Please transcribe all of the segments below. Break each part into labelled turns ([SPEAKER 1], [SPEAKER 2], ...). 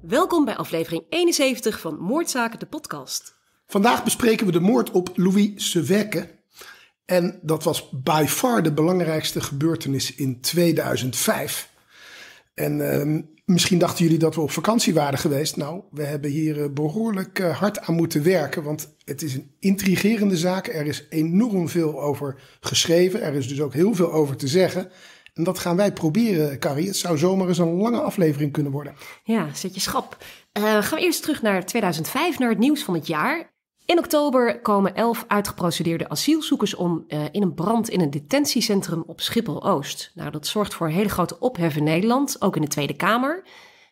[SPEAKER 1] Welkom bij aflevering 71 van Moordzaken, de podcast.
[SPEAKER 2] Vandaag bespreken we de moord op Louis Sewecke. En dat was bij far de belangrijkste gebeurtenis in 2005. En ehm, Misschien dachten jullie dat we op vakantie waren geweest. Nou, we hebben hier eh, behoorlijk eh, hard aan moeten werken, want het is een intrigerende zaak. Er is enorm veel over geschreven. Er is dus ook heel veel over te zeggen. En dat gaan wij proberen, Carrie. Het zou zomaar eens een lange aflevering kunnen worden.
[SPEAKER 1] Ja, zet je schap. Eh, gaan we eerst terug naar 2005, naar het nieuws van het jaar. In oktober komen elf uitgeprocedeerde asielzoekers om eh, in een brand in een detentiecentrum op Schiphol-Oost. Nou, dat zorgt voor een hele grote ophef in Nederland, ook in de Tweede Kamer.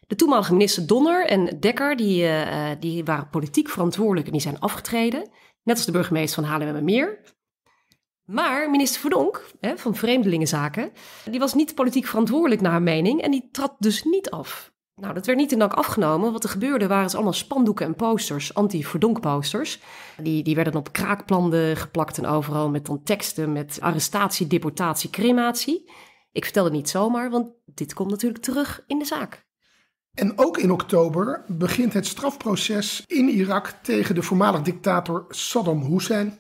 [SPEAKER 1] De toenmalige minister Donner en Dekker die, eh, die waren politiek verantwoordelijk en die zijn afgetreden. Net als de burgemeester van Haarlem en Meer. Maar minister Verdonk hè, van Vreemdelingenzaken, die was niet politiek verantwoordelijk naar haar mening en die trad dus niet af. Nou, dat werd niet in dank afgenomen. Wat er gebeurde waren dus allemaal spandoeken en posters, anti-verdonkposters. Die, die werden op kraakplanden geplakt en overal met dan teksten met arrestatie, deportatie, crematie. Ik vertel het niet zomaar, want dit komt natuurlijk terug in de zaak. En ook in oktober
[SPEAKER 2] begint het strafproces in Irak tegen de voormalig dictator Saddam Hussein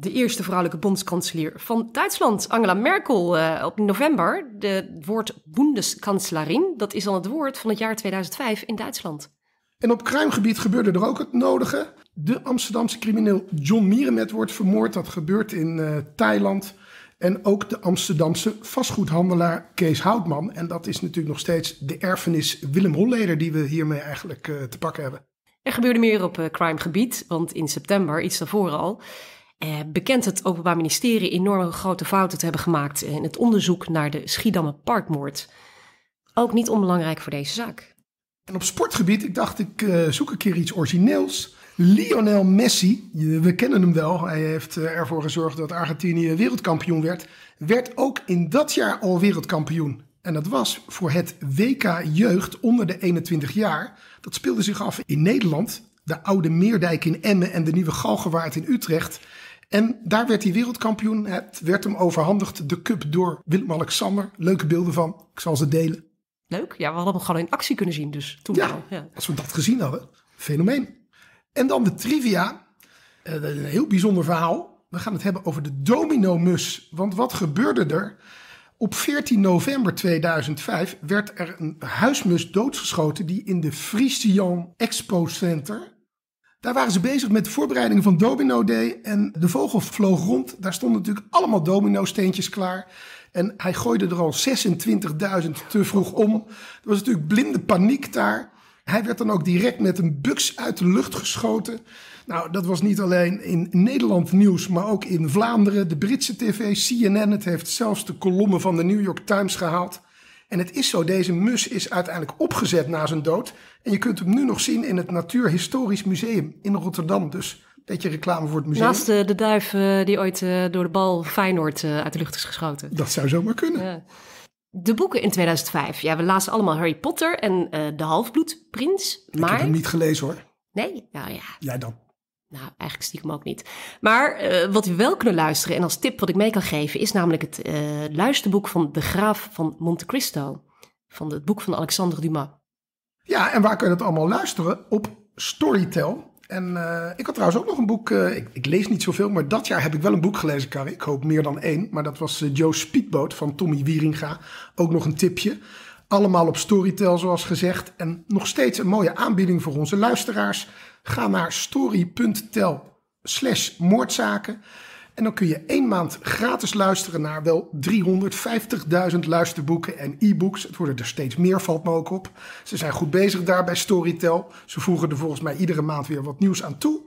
[SPEAKER 1] de eerste vrouwelijke bondskanselier van Duitsland, Angela Merkel, eh, op november. De, het woord Bundeskanzlerin, dat is dan het woord van het jaar 2005 in Duitsland.
[SPEAKER 2] En op crimegebied gebeurde er ook het nodige. De Amsterdamse crimineel John Mierenmet wordt vermoord. Dat gebeurt in eh, Thailand. En ook de Amsterdamse vastgoedhandelaar Kees Houtman. En dat is natuurlijk nog steeds de erfenis Willem Holleder die we hiermee eigenlijk eh, te pakken hebben.
[SPEAKER 1] Er gebeurde meer op crimegebied, want in september, iets daarvoor al, eh, bekend het Openbaar Ministerie enorme grote fouten te hebben gemaakt in het onderzoek naar de Schiedamme Parkmoord. Ook niet onbelangrijk voor deze zaak. En op
[SPEAKER 2] sportgebied, ik dacht ik eh, zoek een keer iets origineels. Lionel Messi, we kennen hem wel. Hij heeft eh, ervoor gezorgd dat Argentinië wereldkampioen werd. Werd ook in dat jaar al wereldkampioen. En dat was voor het WK Jeugd onder de 21 jaar. Dat speelde zich af in Nederland, de Oude Meerdijk in Emmen en de Nieuwe Galgenwaard in Utrecht. En daar werd hij wereldkampioen. Het werd hem overhandigd, de cup, door Willem-Alexander. Leuke beelden van, ik zal ze delen. Leuk, ja, we hadden
[SPEAKER 1] hem gewoon in actie kunnen zien dus toen ja, al. ja,
[SPEAKER 2] als we dat gezien hadden, fenomeen. En dan de trivia, eh, een heel bijzonder verhaal. We gaan het hebben over de dominomus. Want wat gebeurde er? Op 14 november 2005 werd er een huismus doodgeschoten die in de Frisian Expo Center daar waren ze bezig met de voorbereidingen van Domino Day. En de vogel vloog rond. Daar stonden natuurlijk allemaal domino-steentjes klaar. En hij gooide er al 26.000 te vroeg om. Er was natuurlijk blinde paniek daar. Hij werd dan ook direct met een buks uit de lucht geschoten. Nou, dat was niet alleen in Nederland nieuws, maar ook in Vlaanderen, de Britse tv, CNN. Het heeft zelfs de kolommen van de New York Times gehaald. En het is zo, deze mus is uiteindelijk opgezet na zijn dood. En je kunt hem nu nog zien in het Natuurhistorisch Museum in Rotterdam. Dus dat je reclame voor het museum. Naast
[SPEAKER 1] eh, de, duif eh, die ooit eh, door de bal Feyenoord uit de lucht is geschoten. Dat zou zomaar kunnen. De boeken in 2005. Ja, we lazen allemaal Harry Potter en De Halfbloedprins. Maar... Ik heb hem niet gelezen hoor. Nee? Nou ja. Jij dan? Nou, eigenlijk stiekem ook niet. Maar eh, wat we wel kunnen luisteren en als tip wat ik mee kan geven, is namelijk het eh, luisterboek van De Graaf van Monte Cristo. Van het boek van Alexandre Dumas. Ja, en waar kun
[SPEAKER 2] je dat allemaal luisteren? Op Storytel. En eh, ik had trouwens ook nog een boek. Uh, ik, ik, lees niet zoveel, maar dat jaar heb ik wel een boek gelezen, Carrie. Ik hoop meer dan één. Maar dat was uh, Joe Speedboat van Tommy Wieringa. Ook nog een tipje. Allemaal op Storytel, zoals gezegd. En nog steeds een mooie aanbieding voor onze luisteraars. Ga naar story.tel moordzaken. En dan kun je één maand gratis luisteren naar wel 350.000 luisterboeken en e-books. Het worden er steeds meer, valt me ook op. Ze zijn goed bezig daar bij Storytel. Ze voegen er volgens mij iedere maand weer wat nieuws aan toe.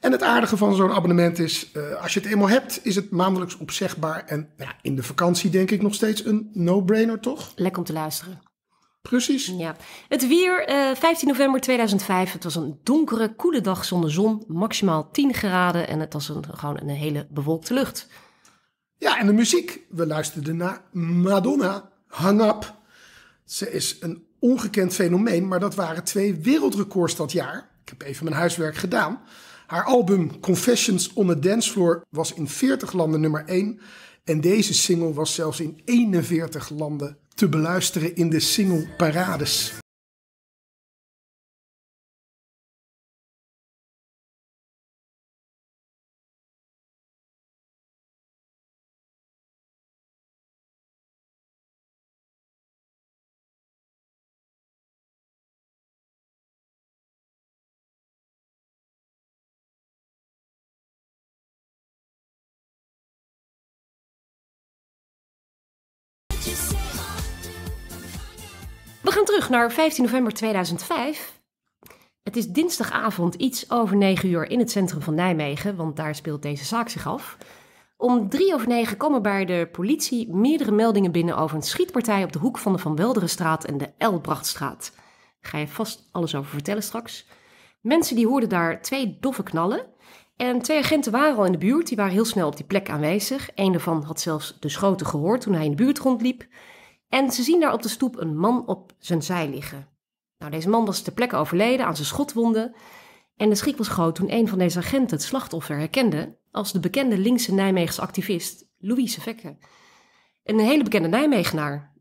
[SPEAKER 2] En het aardige van zo'n abonnement is, eh, als je het eenmaal hebt, is het maandelijks opzegbaar. En nou ja, in de vakantie denk ik nog steeds
[SPEAKER 1] een no-brainer, toch? Lekker om te luisteren. Precies. Ja. Het weer, uh, eh, 15 november 2005. Het was een donkere, koele dag zonder zon. Maximaal 10 graden en het was een, gewoon een hele bewolkte lucht.
[SPEAKER 2] Ja, en de muziek. We luisterden naar Madonna, Hang Up. Ze is een ongekend fenomeen, maar dat waren twee wereldrecords dat jaar. Ik heb even mijn huiswerk gedaan. Haar album Confessions on a Dance Floor was in 40 landen nummer 1. En deze single was zelfs in 41
[SPEAKER 1] landen te beluisteren in de single Parades. naar 15 november 2005. Het is dinsdagavond iets over 9 uur in het centrum van Nijmegen, want daar speelt deze zaak zich af. Om drie over negen komen bij de politie meerdere meldingen binnen over een schietpartij op de hoek van de Van Welderenstraat en de Elbrachtstraat. Daar ga je vast alles over vertellen straks. Mensen die hoorden daar twee doffe knallen. En twee agenten waren al in de buurt, die waren heel snel op die plek aanwezig. Eén daarvan had zelfs de schoten gehoord toen hij in de buurt rondliep. En ze zien daar op de stoep een man op zijn zij liggen. Nou, deze man was ter plekke overleden aan zijn schotwonden. En de schrik was groot toen een van deze agenten het slachtoffer herkende als de bekende linkse Nijmeegse activist Louise Vekke. Een hele bekende Nijmegenaar.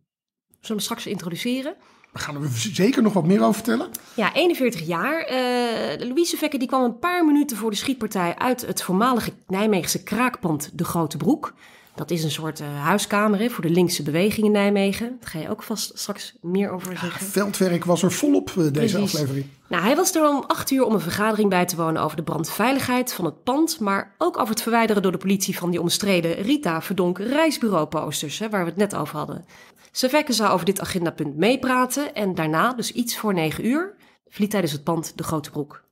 [SPEAKER 1] Zullen we hem straks introduceren? Daar gaan we zeker nog wat meer over vertellen. Ja, 41 jaar. Uh, eh, Louise Vekke die kwam een paar minuten voor de schietpartij uit het voormalige Nijmeegse kraakpand De Grote Broek. Dat is een soort uh, huiskamer voor de linkse beweging in Nijmegen. Daar ga je ook vast straks meer over zeggen. Het veldwerk was er volop uh, deze aflevering. Nou, hij was er om acht uur om een vergadering bij te wonen over de brandveiligheid van het pand. Maar ook over het verwijderen door de politie van die omstreden Rita Verdonk reisbureau-posters, waar we het net over hadden. Servekke zou over dit agendapunt meepraten en daarna, dus iets voor negen uur, verliet tijdens het pand de Grote Broek.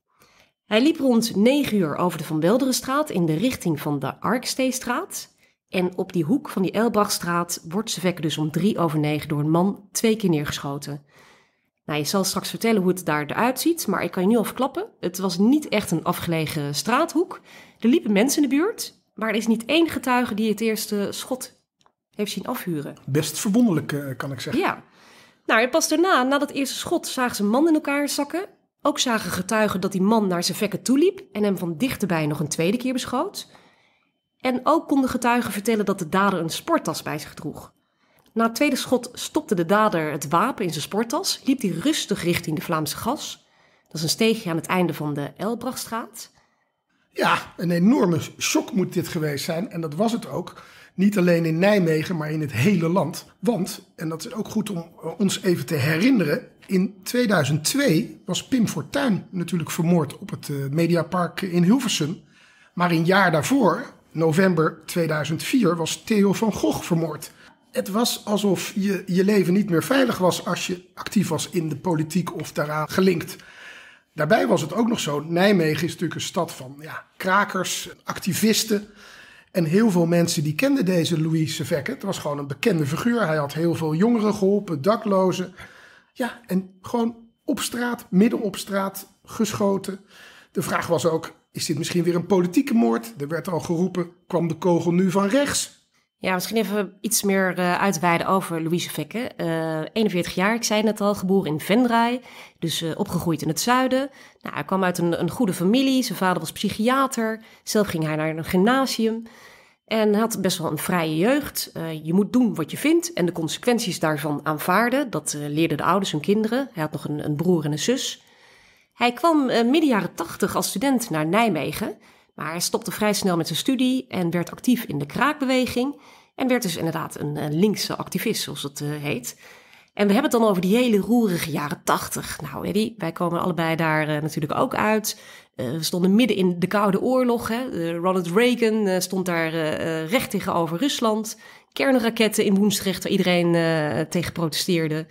[SPEAKER 1] Hij liep rond negen uur over de Van Welderenstraat in de richting van de Arksteestraat. En op die hoek van die Elbrachtstraat wordt Sevek dus om drie over negen door een man twee keer neergeschoten. Nou, je zal straks vertellen hoe het daar eruit ziet, maar ik kan je nu al verklappen. Het was niet echt een afgelegen straathoek. Er liepen mensen in de buurt, maar er is niet één getuige die het eerste schot heeft zien afhuren. Best verwonderlijk, eh, kan ik zeggen. Ja. Nou, en pas daarna, na dat eerste schot, zagen ze een man in elkaar zakken. Ook zagen getuigen dat die man naar zijn vekken toeliep en hem van dichterbij nog een tweede keer beschoot. En ook konden getuigen vertellen dat de dader een sporttas bij zich droeg. Na het tweede schot stopte de dader het wapen in zijn sporttas, liep hij rustig richting de Vlaamse Gas. Dat is een steegje aan het einde van de Elbrachtstraat. Ja, een enorme
[SPEAKER 2] shock moet dit geweest zijn. En dat was het ook. Niet alleen in Nijmegen, maar in het hele land. Want, en dat is ook goed om eh, ons even te herinneren. In 2002 was Pim Fortuyn natuurlijk vermoord op het eh, Mediapark in Hilversum. Maar een jaar daarvoor november 2004 was Theo van Gogh vermoord. Het was alsof je, je leven niet meer veilig was als je actief was in de politiek of daaraan gelinkt. Daarbij was het ook nog zo, Nijmegen is natuurlijk een stad van ja, krakers, activisten. En heel veel mensen die kenden deze Louis Vecke. Het was gewoon een bekende figuur. Hij had heel veel jongeren geholpen, daklozen. Ja, en gewoon op straat, midden op straat, geschoten. De vraag was ook, is dit misschien weer een politieke moord? Er werd
[SPEAKER 1] al geroepen, kwam de kogel nu van rechts? Ja, misschien even iets meer uh, uitweiden over Louise Vekke. 41 eh, jaar, ik zei net al, geboren in Vendraai, dus eh, opgegroeid in het zuiden. Nou, hij kwam uit een, een, goede familie, zijn vader was psychiater, zelf ging hij naar een gymnasium. En had best wel een vrije jeugd. je moet doen wat je vindt en de consequenties daarvan aanvaarden. Dat leerden de ouders hun kinderen. Hij had nog een, een broer en een zus. Hij kwam eh, midden jaren tachtig als student naar Nijmegen, maar hij stopte vrij snel met zijn studie en werd actief in de kraakbeweging en werd dus inderdaad een, linkse activist, zoals het eh, heet. En we hebben het dan over die hele roerige jaren tachtig. Nou, Eddie, wij komen allebei daar eh, natuurlijk ook uit. we stonden midden in de Koude Oorlog. Hè. Ronald Reagan stond daar recht tegenover Rusland. Kernraketten in Woensdrecht, waar iedereen tegen protesteerde.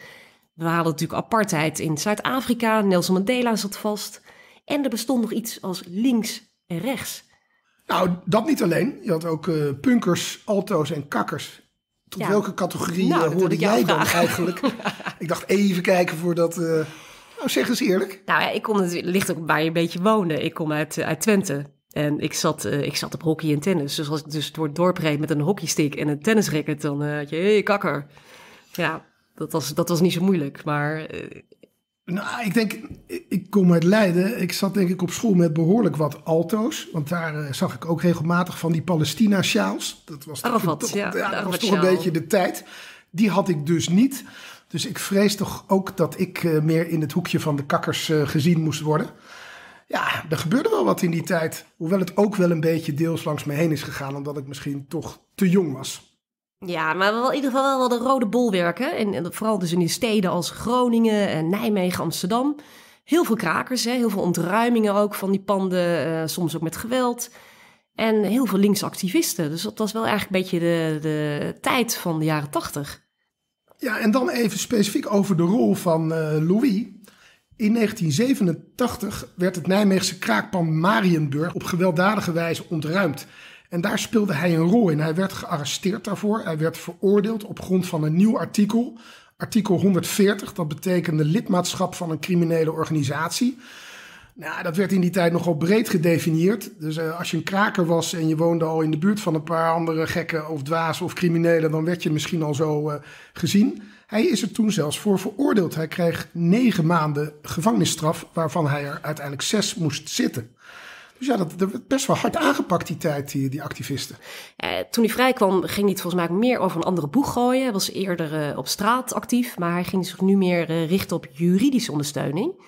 [SPEAKER 1] We hadden natuurlijk apartheid in Zuid-Afrika, Nelson Mandela zat vast. En er bestond nog iets als links en rechts. Nou,
[SPEAKER 2] dat niet alleen. Je had ook eh, punkers, alto's en kakkers.
[SPEAKER 1] Tot welke categorie nou, hoorde jij dan
[SPEAKER 2] eigenlijk? ik dacht even kijken voordat... Eh, nou, zeg eens eerlijk.
[SPEAKER 1] Nou ja, ik kom, het ligt ook bij je een beetje wonen. Ik kom uit, eh, uit Twente. En ik zat, ik zat op hockey en tennis. Dus als ik dus door het dorp reed met een hockeystick en een tennisracket, dan had je, hey, kakker. Ja dat was, dat was niet zo moeilijk, maar... Eh, nou, ik denk,
[SPEAKER 2] ik kom uit Leiden. Ik zat denk ik op school met behoorlijk wat alto's. Want daar eh, zag ik ook regelmatig van die Palestina-sjaals. Dat was Arafat, toch, ja, dat was toch een beetje de tijd. Die had ik dus niet. Dus ik vrees toch ook dat ik eh, meer in het hoekje van de kakkers gezien moest worden. Ja, er gebeurde wel wat in die tijd. Hoewel het ook wel een beetje deels langs me heen is gegaan, omdat ik misschien toch te jong was.
[SPEAKER 1] Ja, maar wel in ieder geval wel de rode bolwerken. En, vooral dus in die steden als Groningen, en Nijmegen, Amsterdam. Heel veel krakers, hè? heel veel ontruimingen ook van die panden, eh, soms ook met geweld. En heel veel linkse activisten. Dus dat was wel eigenlijk een beetje de, de tijd van de jaren tachtig.
[SPEAKER 2] Ja, en dan even specifiek over de rol van eh, Louis. In 1987 werd het Nijmeegse kraakpand Marienburg op gewelddadige wijze ontruimd. En daar speelde hij een rol in. Hij werd gearresteerd daarvoor. Hij werd veroordeeld op grond van een nieuw artikel. Artikel 140, dat betekende lidmaatschap van een criminele organisatie. Nou, dat werd in die tijd nogal breed gedefinieerd. Dus eh, als je een kraker was en je woonde al in de buurt van een paar andere gekken of dwaasen of criminelen, dan werd je misschien al zo eh, gezien. Hij is er toen zelfs voor veroordeeld. Hij kreeg negen maanden gevangenisstraf,
[SPEAKER 1] waarvan hij er uiteindelijk zes moest zitten. Dus ja, dat, dat best wel hard aangepakt die tijd, die, die activisten. Eh, toen hij vrij kwam, ging hij het volgens mij meer over een andere boeg gooien. Hij was eerder eh, op straat actief, maar hij ging zich nu meer eh, richten op juridische ondersteuning.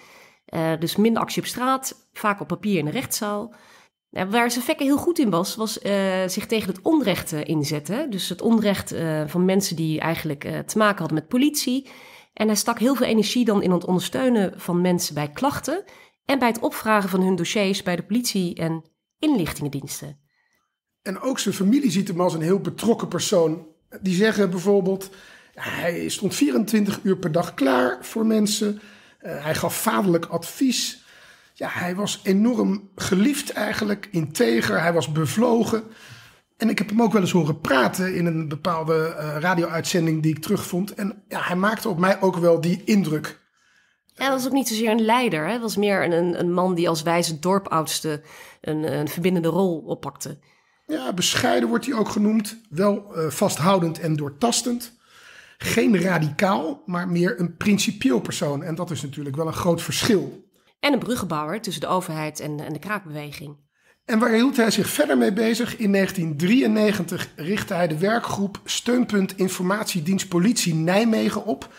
[SPEAKER 1] Eh, dus minder actie op straat, vaak op papier in de rechtszaal. waar zijn vekken heel goed in was, was zich tegen het onrecht inzetten. Dus het onrecht van mensen die eigenlijk te maken hadden met politie. En hij stak heel veel energie dan in het ondersteunen van mensen bij klachten en bij het opvragen van hun dossiers bij de politie en inlichtingendiensten.
[SPEAKER 2] En ook zijn familie ziet hem als een heel betrokken persoon. Die zeggen bijvoorbeeld: hij stond 24 uur per dag klaar voor mensen. Eh, hij gaf vaderlijk advies. Ja, hij was enorm geliefd eigenlijk, integer, hij was bevlogen. En ik heb hem ook wel eens horen praten in een bepaalde uh, radio-uitzending die ik terugvond. En ja, hij maakte op mij ook wel die indruk.
[SPEAKER 1] Ja, hij was ook niet zozeer een leider. Hij was meer een, een man die als wijze dorpoudste een, een verbindende rol oppakte.
[SPEAKER 2] Ja, bescheiden wordt hij ook genoemd. Wel eh, vasthoudend en doortastend. Geen radicaal, maar meer een principieel persoon. En dat is natuurlijk wel een groot verschil.
[SPEAKER 1] En een bruggenbouwer tussen de overheid en, en de kraakbeweging. En waar hield hij zich verder mee
[SPEAKER 2] bezig? In 1993 richtte hij de werkgroep Steunpunt Informatiedienst Politie Nijmegen op.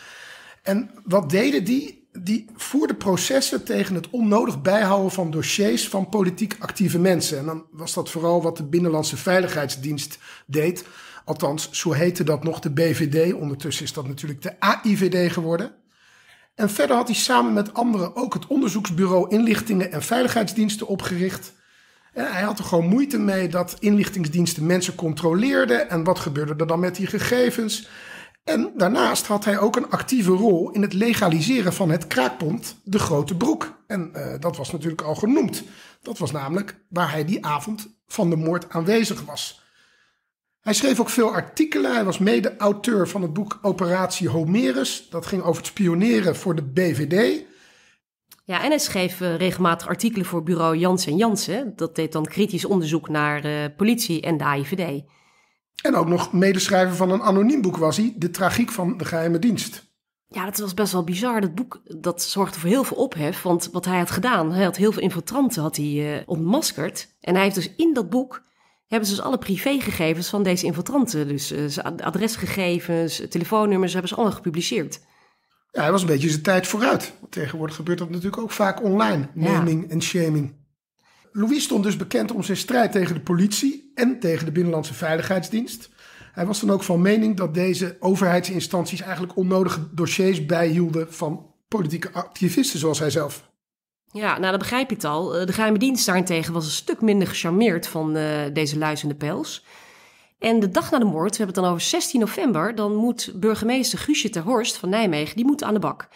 [SPEAKER 2] En wat deden die? die voerde processen tegen het onnodig bijhouden van dossiers van politiek actieve mensen. En dan was dat vooral wat de Binnenlandse Veiligheidsdienst deed. Althans, zo heette dat nog de BVD. Ondertussen is dat natuurlijk de AIVD geworden. En verder had hij samen met anderen ook het onderzoeksbureau Inlichtingen en Veiligheidsdiensten opgericht. En hij had er gewoon moeite mee dat inlichtingsdiensten mensen controleerden. En wat gebeurde er dan met die gegevens? En daarnaast had hij ook een actieve rol in het legaliseren van het kraakpont De Grote Broek. En eh, dat was natuurlijk al genoemd. Dat was namelijk waar hij die avond van de moord aanwezig was. Hij schreef ook veel artikelen. Hij was mede-auteur van het boek Operatie Homerus. Dat ging over het spioneren voor de BVD.
[SPEAKER 1] Ja, en hij schreef eh, regelmatig artikelen voor bureau en Jansen. Dat deed dan kritisch onderzoek naar uh, politie en de AIVD.
[SPEAKER 2] En ook nog medeschrijver van een anoniem boek was hij, De Tragiek
[SPEAKER 1] van de Geheime Dienst. Ja, dat was best wel bizar. Dat boek dat zorgde voor heel veel ophef. Want wat hij had gedaan, hij had heel veel infiltranten had hij, eh, ontmaskerd. En hij heeft dus in dat boek, hebben ze dus alle privégegevens van deze infiltranten. Dus eh, adresgegevens, telefoonnummers, hebben ze allemaal gepubliceerd.
[SPEAKER 2] Ja, hij was een beetje zijn tijd vooruit. Tegenwoordig gebeurt dat natuurlijk ook vaak online. Naming en shaming. Louis stond dus bekend om zijn strijd tegen de politie en tegen de Binnenlandse Veiligheidsdienst. Hij was dan ook van mening dat deze overheidsinstanties eigenlijk onnodige dossiers bijhielden van politieke activisten, zoals hij zelf.
[SPEAKER 1] Ja, nou dan begrijp je het al. Eh, de geheime dienst daarentegen was een stuk minder gecharmeerd van eh, deze luizende pels. En de dag na de moord, we hebben het dan over 16 november, dan moet burgemeester Guusje ter Horst van Nijmegen, die moet aan de bak.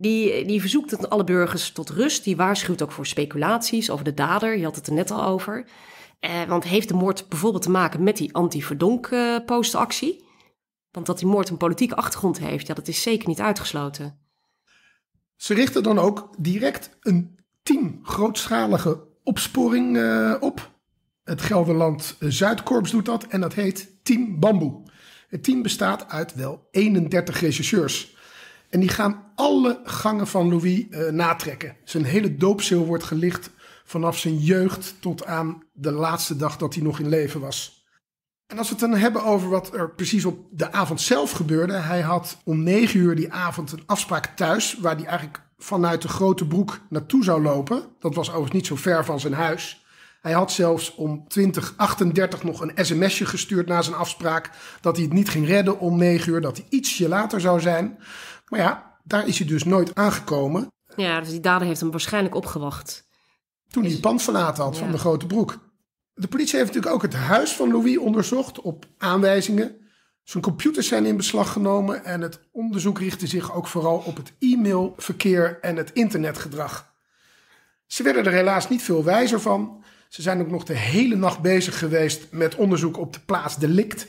[SPEAKER 1] Die, die verzoekt alle burgers tot rust. Die waarschuwt ook voor speculaties over de dader. Je had het er net al over. Eh, want heeft de moord bijvoorbeeld te maken met die anti-verdonk-postactie? Eh, want dat die moord een politieke achtergrond heeft, ja, dat is zeker niet uitgesloten. Ze richten dan ook direct
[SPEAKER 2] een team grootschalige opsporing eh, op. Het Gelderland Zuidkorps doet dat en dat heet Team Bamboe. Het team bestaat uit wel 31 regisseurs. En die gaan alle gangen van Louis eh, natrekken. Zijn hele doopcel wordt gelicht vanaf zijn jeugd tot aan de laatste dag dat hij nog in leven was. En als we het dan hebben over wat er precies op de avond zelf gebeurde. Hij had om negen uur die avond een afspraak thuis waar hij eigenlijk vanuit de grote broek naartoe zou lopen. Dat was overigens niet zo ver van zijn huis. Hij had zelfs om 2038 nog een sms'je gestuurd na zijn afspraak dat hij het niet ging redden om 9 uur, dat hij ietsje later zou zijn. Maar ja, daar is hij dus nooit aangekomen.
[SPEAKER 1] Ja, dus die dader heeft hem
[SPEAKER 2] waarschijnlijk opgewacht. Toen hij dus- het pand verlaten had van de grote broek. De politie heeft natuurlijk ook het huis van Louis onderzocht op aanwijzingen. Zijn computers zijn in beslag genomen en het onderzoek richtte zich ook vooral op het e-mailverkeer en het internetgedrag. Ze werden er helaas niet veel wijzer van. Ze zijn ook nog de hele nacht bezig
[SPEAKER 1] geweest met onderzoek op de plaats delict.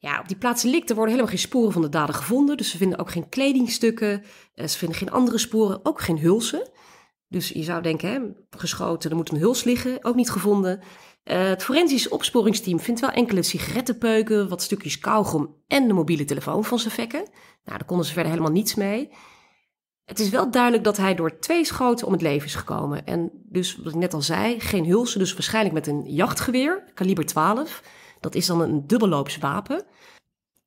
[SPEAKER 1] Ja, op die plaatsen likt, er worden helemaal geen sporen van de dader gevonden. Dus ze vinden ook geen kledingstukken, eh, ze vinden geen andere sporen, ook geen hulsen. Dus je zou denken, hè, geschoten, er moet een huls liggen, ook niet gevonden. Eh, het forensisch opsporingsteam vindt wel enkele sigarettenpeuken, wat stukjes kauwgom en de mobiele telefoon van vekken. Nou, daar konden ze verder helemaal niets mee. Het is wel duidelijk dat hij door twee schoten om het leven is gekomen. En dus, wat ik net al zei, geen hulsen, dus waarschijnlijk met een jachtgeweer, kaliber 12. Dat is dan een dubbelloops wapen.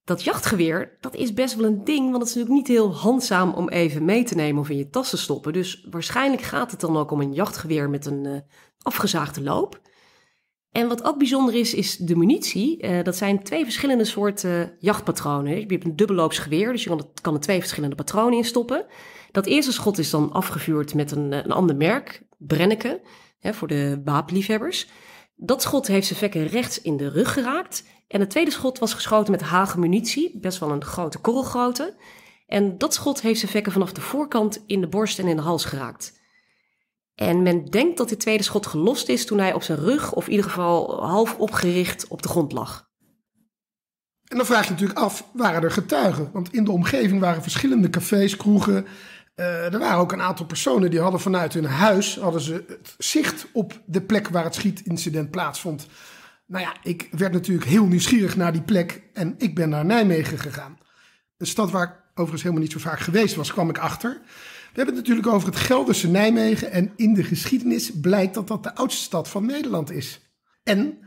[SPEAKER 1] Dat jachtgeweer, dat is best wel een ding, want het is natuurlijk niet heel handzaam om even mee te nemen of in je tas te stoppen. Dus waarschijnlijk gaat het dan ook om een jachtgeweer met een eh, afgezaagde loop. En wat ook bijzonder is, is de munitie. Eh, dat zijn twee verschillende soorten eh, jachtpatronen. Je hebt een dubbelloops geweer, dus je kan, kan er twee verschillende patronen in stoppen. Dat eerste schot is dan afgevuurd met een, een ander merk, Brenneke, hè, voor de wapenliefhebbers. Dat schot heeft vekken rechts in de rug geraakt. En het tweede schot was geschoten met hage munitie, best wel een grote korrelgrote. En dat schot heeft vekken vanaf de voorkant in de borst en in de hals geraakt. En men denkt dat dit tweede schot gelost is toen hij op zijn rug, of in ieder geval half opgericht, op de grond lag.
[SPEAKER 2] En dan vraag je natuurlijk af, waren er getuigen? Want in de omgeving waren verschillende cafés, kroegen eh, er waren ook een aantal personen die hadden vanuit hun huis hadden ze het zicht op de plek waar het schietincident plaatsvond. Nou ja, ik werd natuurlijk heel nieuwsgierig naar die plek en ik ben naar Nijmegen gegaan. Een stad waar ik overigens helemaal niet zo vaak geweest was, kwam ik achter. We hebben het natuurlijk over het Gelderse Nijmegen en in de geschiedenis blijkt dat dat de oudste stad van Nederland is. En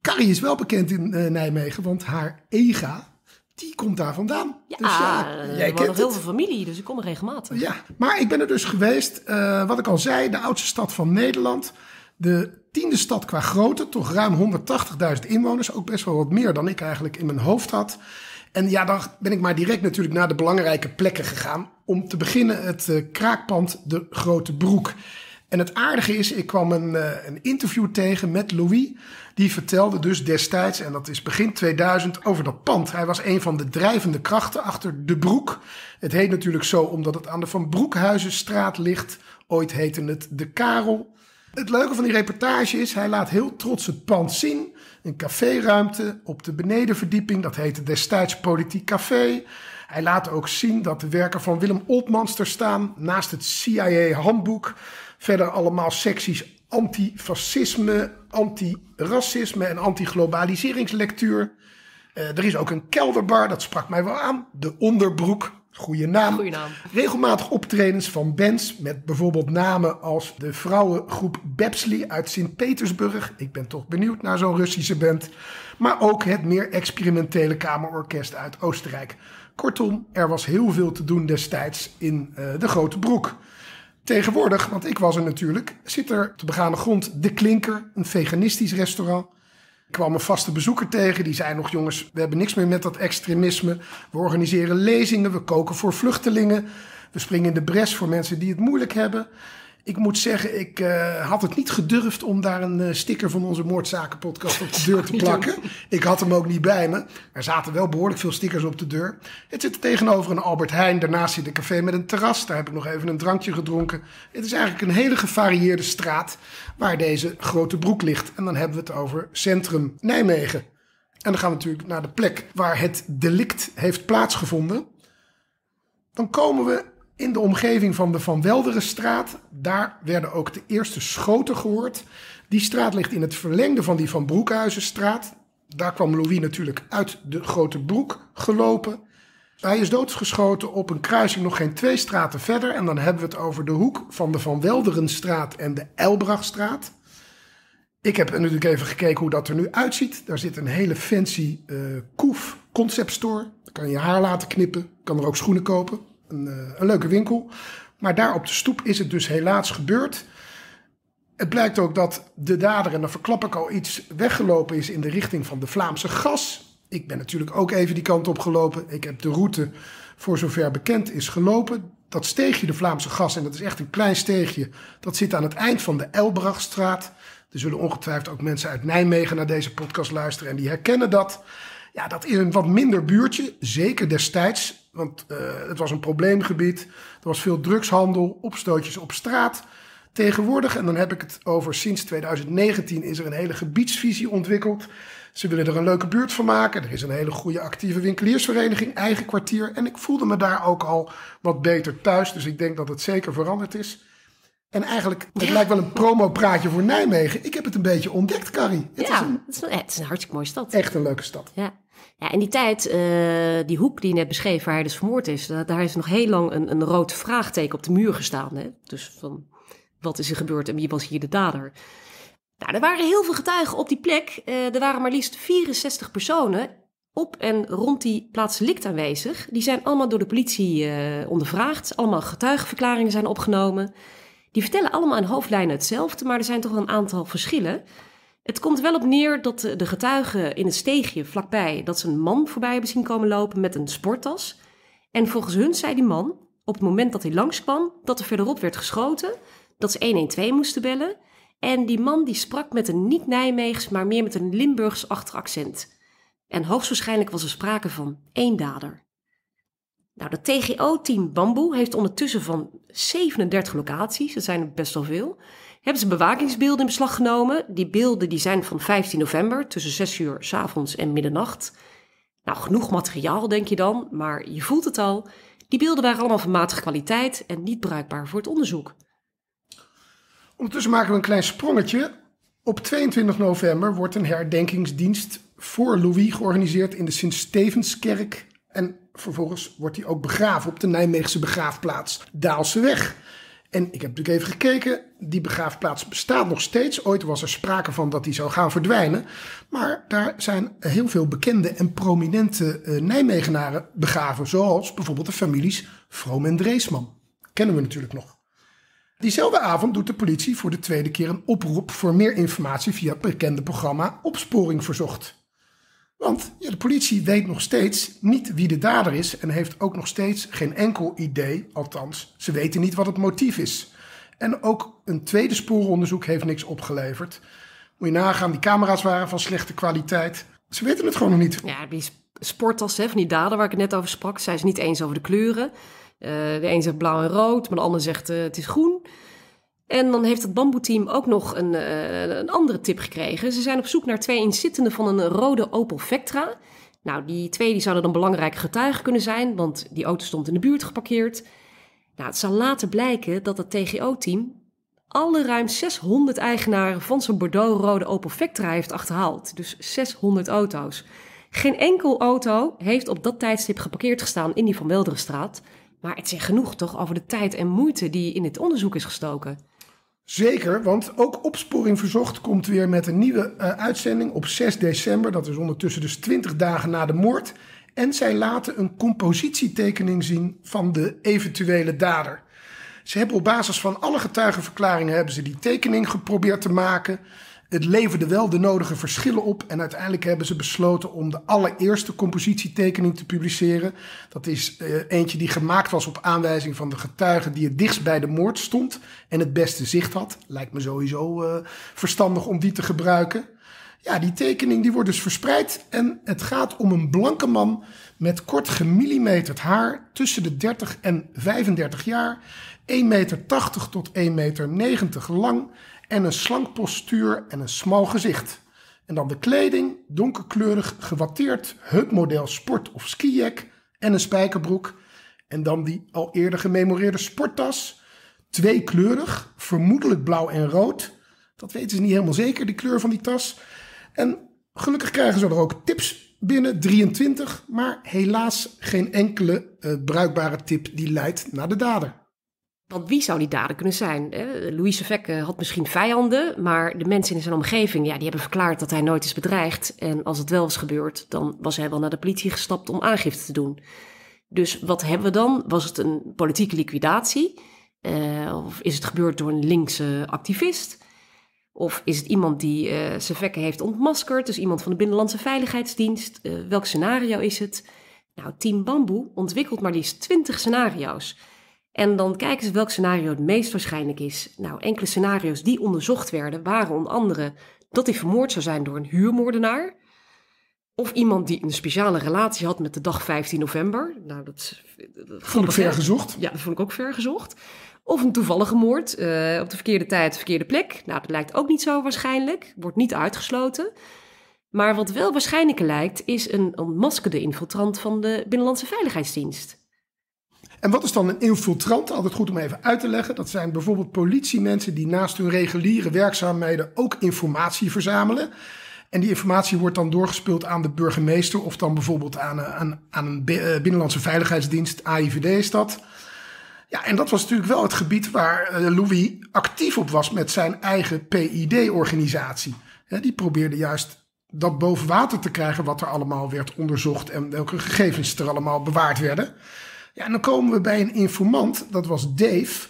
[SPEAKER 2] Carrie is wel bekend in eh, Nijmegen, want haar EGA, die komt daar vandaan. Ja, dus ja jij kent heel veel
[SPEAKER 1] familie, dus ik kom er regelmatig. Ja,
[SPEAKER 2] maar ik ben er dus geweest, eh, wat ik al zei, de oudste stad van Nederland. De tiende stad qua grootte, toch ruim 180.000 inwoners. Ook best wel wat meer dan ik eigenlijk in mijn hoofd had. En ja, dan ben ik maar direct natuurlijk naar de belangrijke plekken gegaan. Om te beginnen het eh, kraakpand De Grote Broek. En het aardige is, ik kwam een, eh, een interview tegen met Louis die vertelde dus destijds, en dat is begin 2000, over dat pand. Hij was een van de drijvende krachten achter De Broek. Het heet natuurlijk zo omdat het aan de Van Broekhuizenstraat ligt. Ooit heette het De Karel. Het leuke van die reportage is, hij laat heel trots het pand zien. Een caféruimte op de benedenverdieping, dat heette destijds Politiek Café. Hij laat ook zien dat de werken van Willem Oltmanster staan, naast het CIA-handboek. Verder allemaal secties antifascisme, antiracisme en antiglobaliseringslectuur. Uh, er is ook een kelderbar, dat sprak mij wel aan. De Onderbroek, goede naam. Goeie naam. Regelmatig optredens van bands met bijvoorbeeld namen als de vrouwengroep Bepsley uit Sint-Petersburg. Ik ben toch benieuwd naar zo'n Russische band. Maar ook het meer experimentele kamerorkest uit Oostenrijk. Kortom, er was heel veel te doen destijds in eh, de Grote Broek. Tegenwoordig, want ik was er natuurlijk, zit er op de begane grond De Klinker, een veganistisch restaurant. Ik kwam een vaste bezoeker tegen, die zei nog jongens, we hebben niks meer met dat extremisme. We organiseren lezingen, we koken voor vluchtelingen, we springen in de bres voor mensen die het moeilijk hebben. Ik moet zeggen, ik eh, had het niet gedurfd om daar een eh, sticker van onze moordzakenpodcast op de deur te plakken. Ik had hem ook niet bij me. Er zaten wel behoorlijk veel stickers op de deur. Het zit tegenover een Albert Heijn. Daarnaast zit een café met een terras. Daar heb ik nog even een drankje gedronken. Het is eigenlijk een hele gevarieerde straat waar deze grote broek ligt. En dan hebben we het over Centrum Nijmegen. En dan gaan we natuurlijk naar de plek waar het delict heeft plaatsgevonden. Dan komen we in de omgeving van de Van Welderenstraat, daar werden ook de eerste schoten gehoord. Die straat ligt in het verlengde van die Van Broekhuizenstraat. Daar kwam Louis natuurlijk uit de Grote Broek gelopen. Hij is doodgeschoten op een kruising nog geen twee straten verder. En dan hebben we het over de hoek van de Van Welderenstraat en de Elbrachtstraat. Ik heb natuurlijk even gekeken hoe dat er nu uitziet. Daar zit een hele fancy uh, koef concept store. Daar kan je haar laten knippen. Kan er ook schoenen kopen. Eh, een, leuke winkel. Maar daar op de stoep is het dus helaas gebeurd. Het blijkt ook dat de dader, en dan verklap ik al iets, weggelopen is in de richting van de Vlaamse gas. Ik ben natuurlijk ook even die kant op gelopen. Ik heb de route, voor zover bekend is, gelopen. Dat steegje, de Vlaamse gas, en dat is echt een klein steegje, dat zit aan het eind van de Elbrachtstraat. Er zullen ongetwijfeld ook mensen uit Nijmegen naar deze podcast luisteren en die herkennen dat. Ja, dat is een wat minder buurtje, zeker destijds. Want uh, het was een probleemgebied. Er was veel drugshandel, opstootjes op straat. Tegenwoordig, en dan heb ik het over sinds 2019, is er een hele gebiedsvisie ontwikkeld. Ze willen er een leuke buurt van maken. Er is een hele goede actieve winkeliersvereniging, eigen kwartier. En ik voelde me daar ook al wat beter thuis. Dus ik denk dat het zeker veranderd is. En eigenlijk, het lijkt wel een promopraatje voor Nijmegen. Ik heb het een beetje ontdekt, Carrie. Het ja,
[SPEAKER 1] is een, het, is een, hartstikke mooie stad. Echt een leuke stad. Ja. Ja, en die tijd, eh, die hoek die je net beschreef, waar hij dus vermoord is, daar, is nog heel lang een, een rood vraagteken op de muur gestaan. Hè? Dus van wat is er gebeurd en wie was hier de dader? Nou, er waren heel veel getuigen op die plek. Eh, er waren maar liefst 64 personen op en rond die plaats likt aanwezig. Die zijn allemaal door de politie eh, ondervraagd. Allemaal getuigenverklaringen zijn opgenomen. Die vertellen allemaal in hoofdlijnen hetzelfde, maar er zijn toch wel een aantal verschillen. Het komt wel op neer dat de getuigen in het steegje vlakbij dat ze een man voorbij hebben zien komen lopen met een sporttas. En volgens hun zei die man, op het moment dat hij langskwam, dat er verderop werd geschoten, dat ze 112 moesten bellen. En die man die sprak met een niet Nijmeegs, maar meer met een limburgs achteraccent. En hoogstwaarschijnlijk was er sprake van één dader. Nou, de TGO-team Bamboe heeft ondertussen van 37 locaties, dat zijn er best wel veel, hebben ze bewakingsbeelden in beslag genomen. Die beelden die zijn van 15 november tussen 6 uur s avonds en middernacht. Nou, genoeg materiaal denk je dan, maar je voelt het al. Die beelden waren allemaal van matige kwaliteit en niet bruikbaar voor het onderzoek.
[SPEAKER 2] Ondertussen maken we een klein sprongetje. Op 22 november wordt een herdenkingsdienst voor Louis georganiseerd in de Sint-Stevenskerk. En vervolgens wordt hij ook begraven op de Nijmeegse begraafplaats Daalseweg. En ik heb natuurlijk even gekeken. Die begraafplaats bestaat nog steeds. Ooit was er sprake van dat die zou gaan verdwijnen. Maar daar zijn heel veel bekende en prominente eh, Nijmegenaren begraven. Zoals bijvoorbeeld de families Vroom en Dreesman. Kennen we natuurlijk nog. Diezelfde avond doet de politie voor de tweede keer een oproep voor meer informatie via het bekende programma Opsporing Verzocht. Want de politie weet nog steeds niet wie de dader is en heeft ook nog steeds geen enkel idee, althans, ze weten niet wat het motief is. En ook een tweede spooronderzoek heeft niks opgeleverd. Moet je nagaan, die camera's waren van slechte
[SPEAKER 1] kwaliteit. Ze weten het gewoon nog niet. Ja, die sporttas, hè, van die dader waar ik het net over sprak, zijn ze niet eens over de kleuren. Eh, de een zegt blauw en rood, maar de ander zegt eh, het is groen. En dan heeft het bamboeteam ook nog een, eh, een andere tip gekregen. Ze zijn op zoek naar twee inzittenden van een rode Opel Vectra. Nou, die twee die zouden dan belangrijke getuigen kunnen zijn, want die auto stond in de buurt geparkeerd. Nou, het zal later blijken dat het TGO-team alle ruim 600 eigenaren van zo'n Bordeaux-rode Opel Vectra heeft achterhaald. Dus 600 auto's. Geen enkel auto heeft op dat tijdstip geparkeerd gestaan in die Van Welderenstraat. Maar het zegt genoeg toch over de tijd en moeite die in dit onderzoek is gestoken.
[SPEAKER 2] Zeker, want ook Opsporing Verzocht komt weer met een nieuwe eh, uitzending op 6 december. Dat is ondertussen dus 20 dagen na de moord. En zij laten een compositietekening zien van de eventuele dader. Ze hebben op basis van alle getuigenverklaringen hebben ze die tekening geprobeerd te maken. Het leverde wel de nodige verschillen op en uiteindelijk hebben ze besloten om de allereerste compositietekening te publiceren. Dat is eh, eentje die gemaakt was op aanwijzing van de getuige die het dichtst bij de moord stond en het beste zicht had. Lijkt me sowieso eh, verstandig om die te gebruiken. Ja, die tekening die wordt dus verspreid en het gaat om een blanke man met kort gemillimeterd haar tussen de 30 en 35 jaar, 1,80 meter tot 1,90 meter lang en een slank postuur en een smal gezicht. En dan de kleding, donkerkleurig, gewatteerd heupmodel sport of skijack en een spijkerbroek. En dan die al eerder gememoreerde sporttas, tweekleurig, vermoedelijk blauw en rood. Dat weten ze niet helemaal zeker, die kleur van die tas. En gelukkig krijgen ze er ook tips binnen, 23, maar helaas geen enkele eh, bruikbare tip die leidt naar de dader.
[SPEAKER 1] Want wie zou die dader kunnen zijn? Louise Vekke had misschien vijanden, maar de mensen in zijn omgeving ja, die hebben verklaard dat hij nooit is bedreigd. En als het wel was gebeurd, dan was hij wel naar de politie gestapt om aangifte te doen. Dus wat hebben we dan? Was het een politieke liquidatie? Eh, of is het gebeurd door een linkse activist? Of is het iemand die uh, eh, zijn vekken heeft ontmaskerd? Dus iemand van de Binnenlandse Veiligheidsdienst? Eh, welk scenario is het? Nou, Team Bamboe ontwikkelt maar liefst 20 scenario's. En dan kijken ze welk scenario het meest waarschijnlijk is. Nou, enkele scenario's die onderzocht werden waren onder andere dat hij vermoord zou zijn door een huurmoordenaar. Of iemand die een speciale relatie had met de dag 15 november. Nou, dat, vond ik ver gezocht. Ja, dat vond ik ook ver gezocht. Of een toevallige moord eh, op de verkeerde tijd, de verkeerde plek. Nou, dat lijkt ook niet zo waarschijnlijk. Wordt niet uitgesloten. Maar wat wel waarschijnlijker lijkt, is een ontmaskerde infiltrant van de Binnenlandse Veiligheidsdienst.
[SPEAKER 2] En wat is dan een infiltrant? Altijd goed om even uit te leggen. Dat zijn bijvoorbeeld politiemensen die naast hun reguliere werkzaamheden ook informatie verzamelen. En die informatie wordt dan doorgespeeld aan de burgemeester of dan bijvoorbeeld aan, eh, aan, aan een eh, binnenlandse veiligheidsdienst, AIVD is dat. Ja, en dat was natuurlijk wel het gebied waar eh, Louis actief op was met zijn eigen PID-organisatie. Die probeerde juist dat boven water te krijgen wat er allemaal werd onderzocht en welke gegevens er allemaal bewaard werden. Ja, en dan komen we bij een informant, dat was Dave,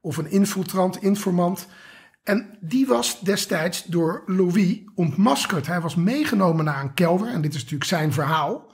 [SPEAKER 2] of een infiltrant, informant. En die was destijds door Louis ontmaskerd. Hij was meegenomen naar een kelder, en dit is natuurlijk zijn verhaal,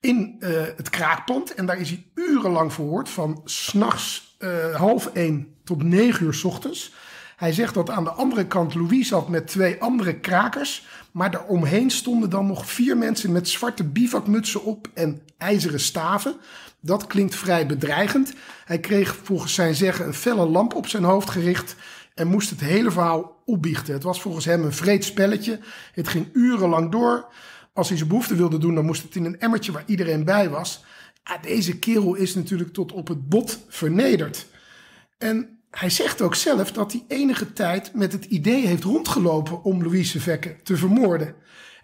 [SPEAKER 2] in eh, het kraakpand. En daar is hij urenlang verhoord, van s'nachts eh, half één tot negen uur s ochtends. Hij zegt dat aan de andere kant Louis zat met twee andere krakers. Maar daaromheen stonden dan nog vier mensen met zwarte bivakmutsen op en ijzeren staven. Dat klinkt vrij bedreigend. Hij kreeg volgens zijn zeggen een felle lamp op zijn hoofd gericht en moest het hele verhaal opbiechten. Het was volgens hem een vreed spelletje. Het ging urenlang door. Als hij zijn behoefte wilde doen, dan moest het in een emmertje waar iedereen bij was. Ah, deze kerel is natuurlijk tot op het bot vernederd. En hij zegt ook zelf dat hij enige tijd met het idee heeft rondgelopen om Louise Vekke te vermoorden.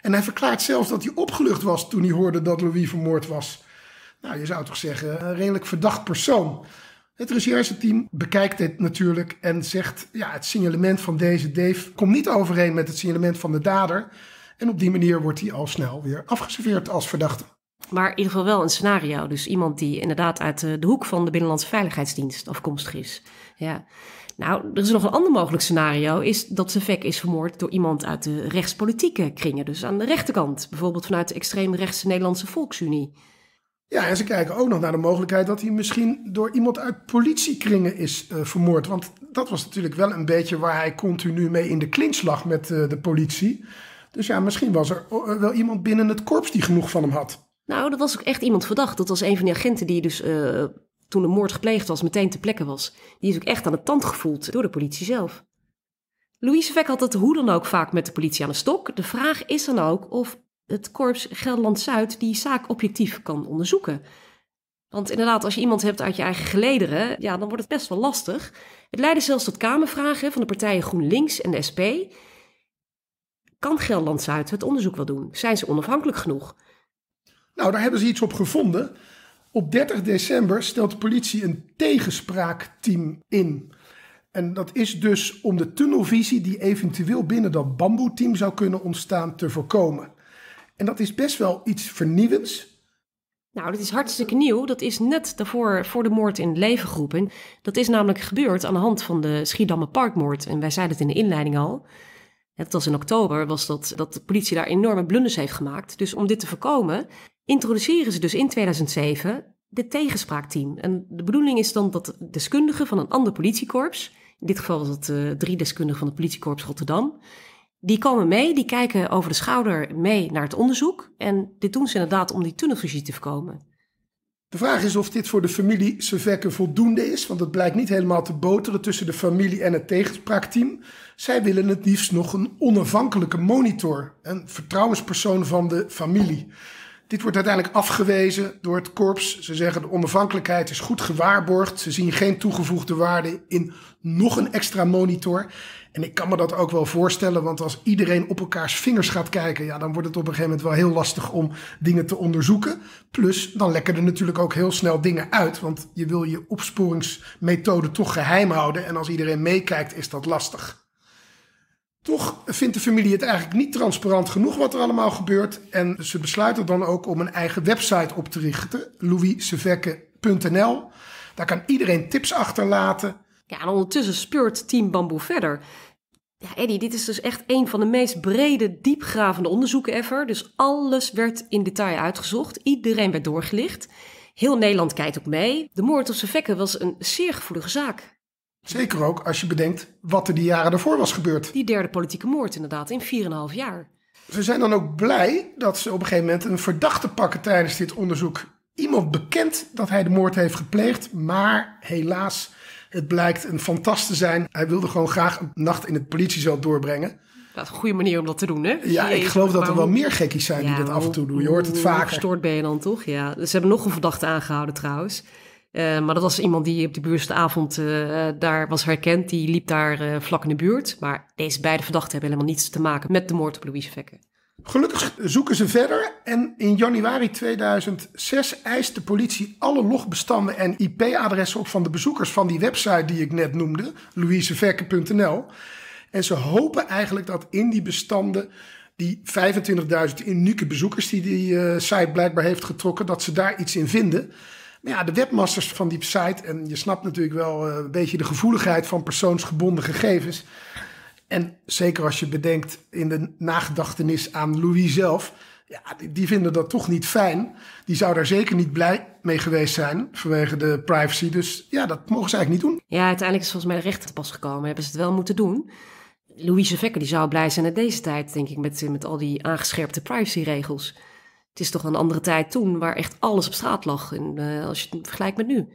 [SPEAKER 2] En hij verklaart zelfs dat hij opgelucht was toen hij hoorde dat Louis vermoord was. Nou, je zou toch zeggen, een redelijk verdacht persoon. Het recherche-team bekijkt dit natuurlijk en zegt: ja, het signalement van deze Dave komt niet overeen met het signalement van de dader. En op die manier wordt hij al snel weer afgeserveerd als verdachte.
[SPEAKER 1] Maar in ieder geval wel een scenario. Dus iemand die inderdaad uit eh, de hoek van de Binnenlandse Veiligheidsdienst afkomstig is ja. Nou, er is nog een ander mogelijk scenario, is dat Vek is vermoord door iemand uit de rechtspolitieke kringen. Dus aan de rechterkant, bijvoorbeeld vanuit de extreemrechtse Nederlandse Volksunie.
[SPEAKER 2] Ja, en ze kijken ook
[SPEAKER 1] nog naar de mogelijkheid
[SPEAKER 2] dat hij misschien door iemand uit politiekringen is eh, vermoord. Want dat was natuurlijk wel een beetje waar hij continu mee in de clinch lag met eh, de politie. Dus ja, misschien was er eh, wel
[SPEAKER 1] iemand binnen het korps die genoeg van hem had. Nou, dat was ook echt iemand verdacht. Dat was een van die agenten die dus toen de moord gepleegd was, meteen te plekken was. Die is ook echt aan de tand gevoeld door de politie zelf. Louise Vek had het hoe dan ook vaak met de politie aan de stok. De vraag is dan ook of het korps Gelderland-Zuid die zaak objectief kan onderzoeken. Want inderdaad, als je iemand hebt uit je eigen gelederen, ja, dan wordt het best wel lastig. Het leidde zelfs tot kamervragen van de partijen GroenLinks en de SP. Kan Gelderland-Zuid het onderzoek wel doen? Zijn ze onafhankelijk genoeg? Nou, daar hebben ze iets op gevonden. Op 30 december
[SPEAKER 2] stelt de politie een tegenspraakteam in. En dat is dus om de tunnelvisie die eventueel binnen dat bamboe-team zou kunnen ontstaan te voorkomen.
[SPEAKER 1] En dat is best wel iets vernieuwends. Nou, dat is hartstikke nieuw. Dat is net daarvoor voor de moord in leven Dat is namelijk gebeurd aan de hand van de Schiedamme Parkmoord. En wij zeiden het in de inleiding al. Het was in oktober was dat, dat de politie daar enorme blunders heeft gemaakt. Dus om dit te voorkomen introduceren ze dus in 2007 de tegenspraakteam. En de bedoeling is dan dat deskundigen van een ander politiekorps, in dit geval was het eh, drie deskundigen van de politiekorps Rotterdam, die komen mee, die kijken over de schouder mee naar het onderzoek. En dit doen ze inderdaad om die tunnelvisie te voorkomen. De vraag is of dit voor de
[SPEAKER 2] familie Sevekke voldoende is, want het blijkt niet helemaal te boteren tussen de familie en het tegenspraakteam. Zij willen het liefst nog een onafhankelijke monitor, een vertrouwenspersoon van de familie. Dit wordt uiteindelijk afgewezen door het korps. Ze zeggen de onafhankelijkheid is goed gewaarborgd. Ze zien geen toegevoegde waarde in nog een extra monitor. En ik kan me dat ook wel voorstellen, want als iedereen op elkaars vingers gaat kijken, ja, dan wordt het op een gegeven moment wel heel lastig om dingen te onderzoeken. Plus, dan lekken er natuurlijk ook heel snel dingen uit, want je wil je opsporingsmethode toch geheim houden. En als iedereen meekijkt, is dat lastig. Toch vindt de familie het eigenlijk niet transparant genoeg wat er allemaal gebeurt. En ze besluiten dan ook om een eigen website op te richten, louissevekke.nl. Daar kan iedereen tips achterlaten.
[SPEAKER 1] Ja, ondertussen speurt Team Bamboe verder. Ja, Eddie, dit is dus echt een van de meest brede, diepgravende onderzoeken ever. Dus alles werd in detail uitgezocht. Iedereen werd doorgelicht. Heel Nederland kijkt ook mee. De moord op Seveke was een zeer gevoelige zaak. Zeker ook als je bedenkt wat er die jaren daarvoor was gebeurd. Die derde politieke moord inderdaad, in 4,5 jaar. Ze zijn dan ook blij
[SPEAKER 2] dat ze op een gegeven moment een verdachte pakken tijdens dit onderzoek. Iemand bekend dat hij de moord heeft gepleegd, maar helaas, het blijkt een fantast te zijn. Hij wilde gewoon graag een
[SPEAKER 1] nacht in het politiecel doorbrengen. Dat is een goede manier om dat te doen, hè? Ja, ik geloof dat er wel meer
[SPEAKER 2] gekkies zijn die dat af en toe doen. Je hoort het vaker. Gestoord
[SPEAKER 1] ben je dan toch? Ja. Ze hebben nog een verdachte aangehouden trouwens. Eh, maar dat was iemand die op de avond eh, daar was herkend. Die liep daar eh, vlak in de buurt. Maar deze beide verdachten hebben helemaal niets te maken met de moord op Louise Vekke. Gelukkig zoeken
[SPEAKER 2] ze verder en in januari 2006 eist de politie alle logbestanden en IP-adressen op van de bezoekers van die website die ik net noemde, louisevekke.nl. En ze hopen eigenlijk dat in die bestanden die 25.000 unieke bezoekers die die site blijkbaar heeft getrokken, dat ze daar iets in vinden. Nou ja, de webmasters van die site, en je snapt natuurlijk wel eh, een beetje de gevoeligheid van persoonsgebonden gegevens. En zeker als je bedenkt in de nagedachtenis aan Louis zelf, ja, die, vinden dat toch niet fijn. Die zou daar zeker niet blij mee geweest zijn vanwege de privacy. Dus ja, dat mogen ze eigenlijk niet doen.
[SPEAKER 1] Ja, uiteindelijk is volgens mij de rechter pas gekomen. Hebben ze het wel moeten doen. Louise Vekker die zou blij zijn in deze tijd, denk ik, met, met al die aangescherpte privacyregels. Het is toch een andere tijd toen waar echt alles op straat lag. En, eh, als je het vergelijkt met nu.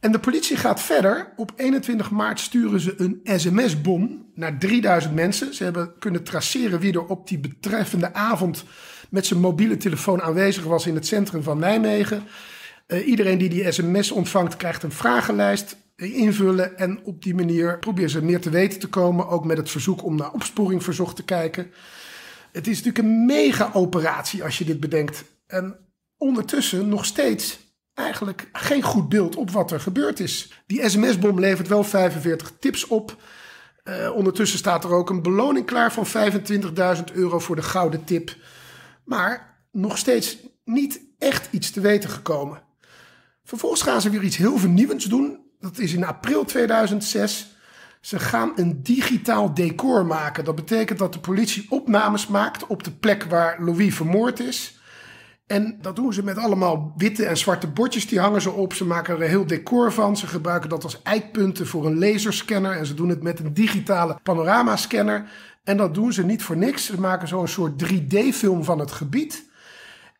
[SPEAKER 1] En de politie gaat verder. Op 21 maart sturen ze een sms-bom
[SPEAKER 2] naar 3000 mensen. Ze hebben kunnen traceren wie er op die betreffende avond met zijn mobiele telefoon aanwezig was in het centrum van Nijmegen. Eh, iedereen die die sms ontvangt krijgt een vragenlijst eh, invullen en op die manier proberen ze meer te weten te komen. Ook met het verzoek om naar opsporing verzocht te kijken. Het is natuurlijk een mega-operatie als je dit bedenkt. En ondertussen nog steeds eigenlijk geen goed beeld op wat er gebeurd is. Die sms-bom levert wel 45 tips op. Eh, ondertussen staat er ook een beloning klaar van 25.000 euro voor de gouden tip. Maar nog steeds niet echt iets te weten gekomen. Vervolgens gaan ze weer iets heel vernieuwends doen. Dat is in april 2006. Ze gaan een digitaal decor maken. Dat betekent dat de politie opnames maakt op de plek waar Louis vermoord is. En dat doen ze met allemaal witte en zwarte bordjes, die hangen ze op. Ze maken er een heel decor van. Ze gebruiken dat als eikpunten voor een laserscanner. En ze doen het met een digitale panoramascanner. En dat doen ze niet voor niks. Ze maken zo'n soort 3D-film van het gebied.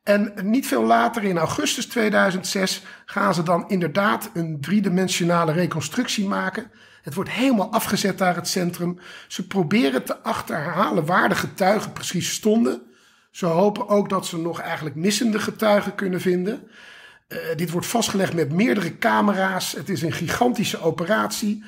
[SPEAKER 2] En niet veel later, in augustus 2006, gaan ze dan inderdaad een driedimensionale reconstructie maken. Het wordt helemaal afgezet naar het centrum. Ze proberen te achterhalen waar de getuigen precies stonden. Ze hopen ook dat ze nog eigenlijk missende getuigen kunnen vinden. Eh, dit wordt vastgelegd met meerdere camera's. Het is een gigantische operatie.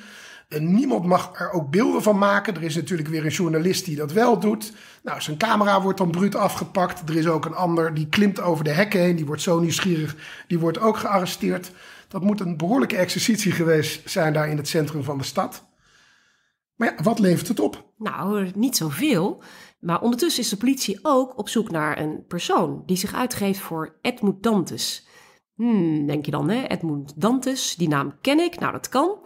[SPEAKER 2] Eh, niemand mag er ook beelden van maken. Er is natuurlijk weer een journalist die dat wel doet. Nou, zijn camera wordt dan bruut afgepakt. Er is ook een ander die klimt over de hekken heen. Die wordt zo nieuwsgierig. Die wordt ook gearresteerd. Dat moet een behoorlijke exercitie geweest zijn daar in het centrum van de stad. Maar ja, wat levert
[SPEAKER 1] het op? Nou, niet zoveel. Maar ondertussen is de politie ook op zoek naar een persoon die zich uitgeeft voor Edmund Dantes. Hmm, denk je dan, hè? Edmund Dantes, die naam ken ik. Nou, dat kan.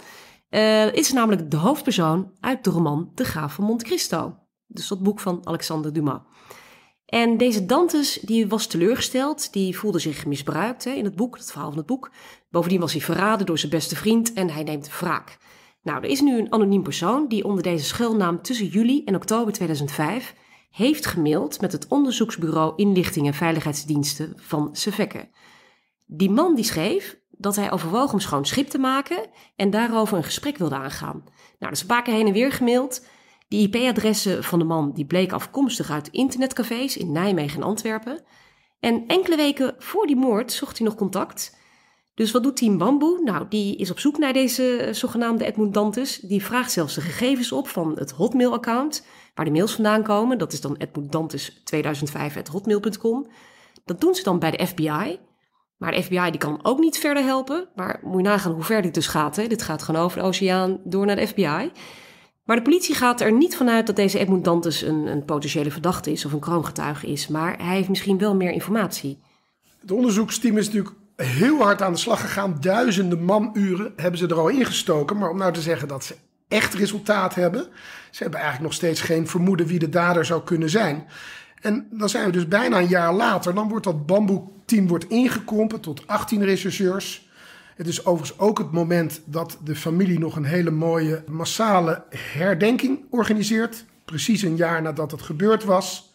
[SPEAKER 1] Uh, is namelijk de hoofdpersoon uit de roman De Graaf van Monte Cristo. Dus dat boek van Alexander Dumas. En deze Dantes die was teleurgesteld, die voelde zich misbruikt hè, in het boek, het verhaal van het boek. Bovendien was hij verraden door zijn beste vriend en hij neemt wraak. Nou, er is nu een anoniem persoon die onder deze schuilnaam tussen juli en oktober 2005 heeft gemaild met het onderzoeksbureau Inlichting en Veiligheidsdiensten van Sevekke. Die man die schreef dat hij overwoog om schoon schip te maken en daarover een gesprek wilde aangaan. Nou, dus heen en weer gemaild. Die IP-adressen van de man die bleek afkomstig uit internetcafés in Nijmegen en Antwerpen. En enkele weken voor die moord zocht hij nog contact dus wat doet Team Bamboe? Nou, die is op zoek naar deze eh, zogenaamde Dantes. Die vraagt zelfs de gegevens op van het Hotmail-account, waar de mails vandaan komen. Dat is dan edmundantes2005.hotmail.com. Dat doen ze dan bij de FBI. Maar de FBI die kan ook niet verder helpen. Maar moet je nagaan hoe ver dit dus gaat. Hè? Dit gaat gewoon over de oceaan door naar de FBI. Maar de politie gaat er niet vanuit dat deze Edmund Dantes een, een potentiële verdachte is of een kroongetuige is. Maar hij heeft misschien wel meer informatie.
[SPEAKER 2] Het onderzoeksteam is natuurlijk heel hard aan de slag gegaan. Duizenden manuren hebben ze er al ingestoken. Maar om nou te zeggen dat ze echt resultaat hebben. Ze hebben eigenlijk nog steeds geen vermoeden wie de dader zou kunnen zijn. En dan zijn we dus bijna een jaar later. Dan wordt dat bamboe-team wordt ingekrompen tot 18 rechercheurs. Het is overigens ook het moment dat de familie nog een hele mooie massale herdenking organiseert. Precies een jaar nadat het gebeurd was.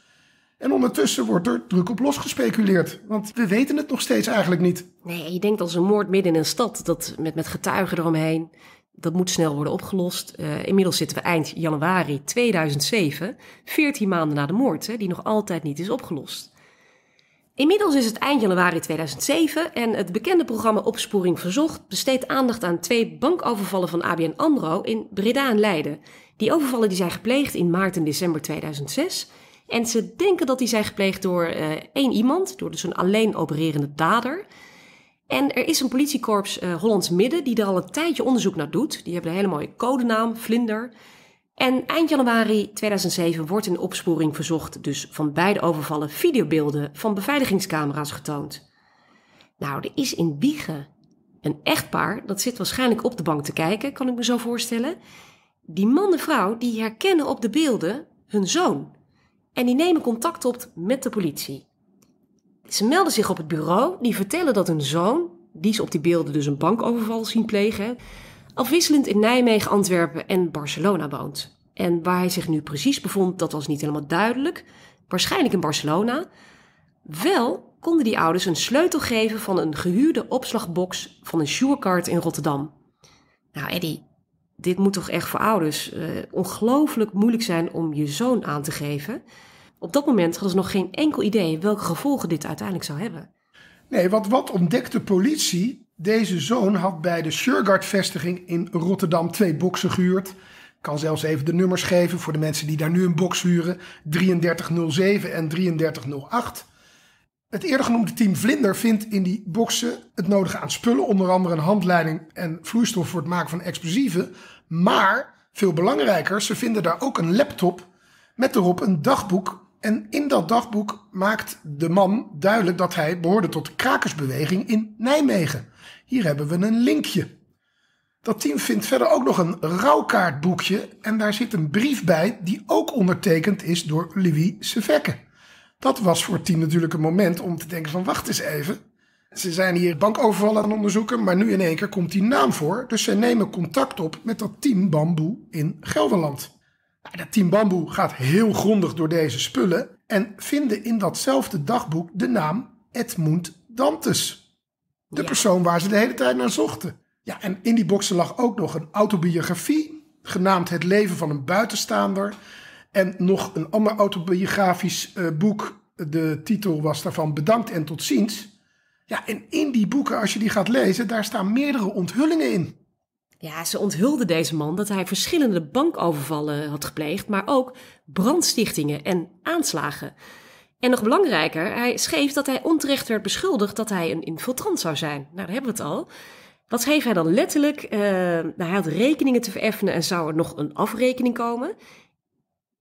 [SPEAKER 2] En ondertussen wordt er druk op los gespeculeerd.
[SPEAKER 1] Want we weten het nog steeds eigenlijk niet. Nee, je denkt als een moord midden in een stad, dat met, met getuigen eromheen. Dat moet snel worden opgelost. Eh, inmiddels zitten we eind januari 2007, 14 maanden na de moord, hè, die nog altijd niet is opgelost. Inmiddels is het eind januari 2007 en het bekende programma Opsporing Verzocht besteedt aandacht aan twee bankovervallen van ABN AMRO in Breda en Leiden. Die overvallen die zijn gepleegd in maart en december 2006 en ze denken dat die zijn gepleegd door eh, één iemand, door dus een alleen opererende dader. En er is een politiekorps eh, Hollands Midden die er al een tijdje onderzoek naar doet. Die hebben een hele mooie codenaam, Vlinder. En eind januari 2007 wordt in opsporing verzocht dus van beide overvallen videobeelden van beveiligingscamera's getoond. Nou, er is in Wiegen een echtpaar, dat zit waarschijnlijk op de bank te kijken, kan ik me zo voorstellen. Die man en vrouw die herkennen op de beelden hun zoon en die nemen contact op met de politie. Ze melden zich op het bureau, die vertellen dat hun zoon, die ze op die beelden dus een bankoverval zien plegen, afwisselend in Nijmegen, Antwerpen en Barcelona woont. En waar hij zich nu precies bevond, dat was niet helemaal duidelijk. Waarschijnlijk in Barcelona. Wel konden die ouders een sleutel geven van een gehuurde opslagbox van een Surecard in Rotterdam. Nou, Eddie, dit moet toch echt voor ouders eh, ongelooflijk moeilijk zijn om je zoon aan te geven. Op dat moment hadden ze nog geen enkel idee welke gevolgen dit uiteindelijk zou hebben.
[SPEAKER 2] Nee, want wat ontdekte politie? Deze zoon had bij de Surgard-vestiging in Rotterdam twee boksen gehuurd. Ik kan zelfs even de nummers geven voor de mensen die daar nu een box huren: 3307 en 3308. Het eerder genoemde team Vlinder vindt in die boksen het nodige aan spullen, onder andere een handleiding en vloeistof voor het maken van explosieven, maar veel belangrijker, ze vinden daar ook een laptop met erop een dagboek. En in dat dagboek maakt de man duidelijk dat hij behoorde tot de krakersbeweging in Nijmegen. Hier hebben we een linkje. Dat team vindt verder ook nog een rouwkaartboekje en daar zit een brief bij die ook ondertekend is door Louis Sevecke. Dat was voor het team natuurlijk een moment om te denken van wacht eens even, ze zijn hier bankovervallen aan het onderzoeken, maar nu in één keer komt die naam voor. Dus zij nemen contact op met dat team Bamboe in Gelderland. Nou, dat team Bamboe gaat heel grondig door deze spullen en vinden in datzelfde dagboek de naam Edmund Dantes. De persoon waar ze de hele tijd naar zochten. Ja, en in die boxen lag ook nog een autobiografie, genaamd Het leven van een buitenstaander. En nog een ander autobiografisch eh, boek. De titel was daarvan Bedankt en tot ziens. Ja, en in die boeken, als je die gaat lezen, daar staan meerdere
[SPEAKER 1] onthullingen in. Ja, ze onthulde deze man dat hij verschillende bankovervallen had gepleegd, maar ook brandstichtingen en aanslagen. En nog belangrijker, hij schreef dat hij onterecht werd beschuldigd dat hij een infiltrant zou zijn. Nou, daar hebben we het al. Wat schreef hij dan letterlijk? Eh, nou, hij had rekeningen te vereffenen en zou er nog een afrekening komen.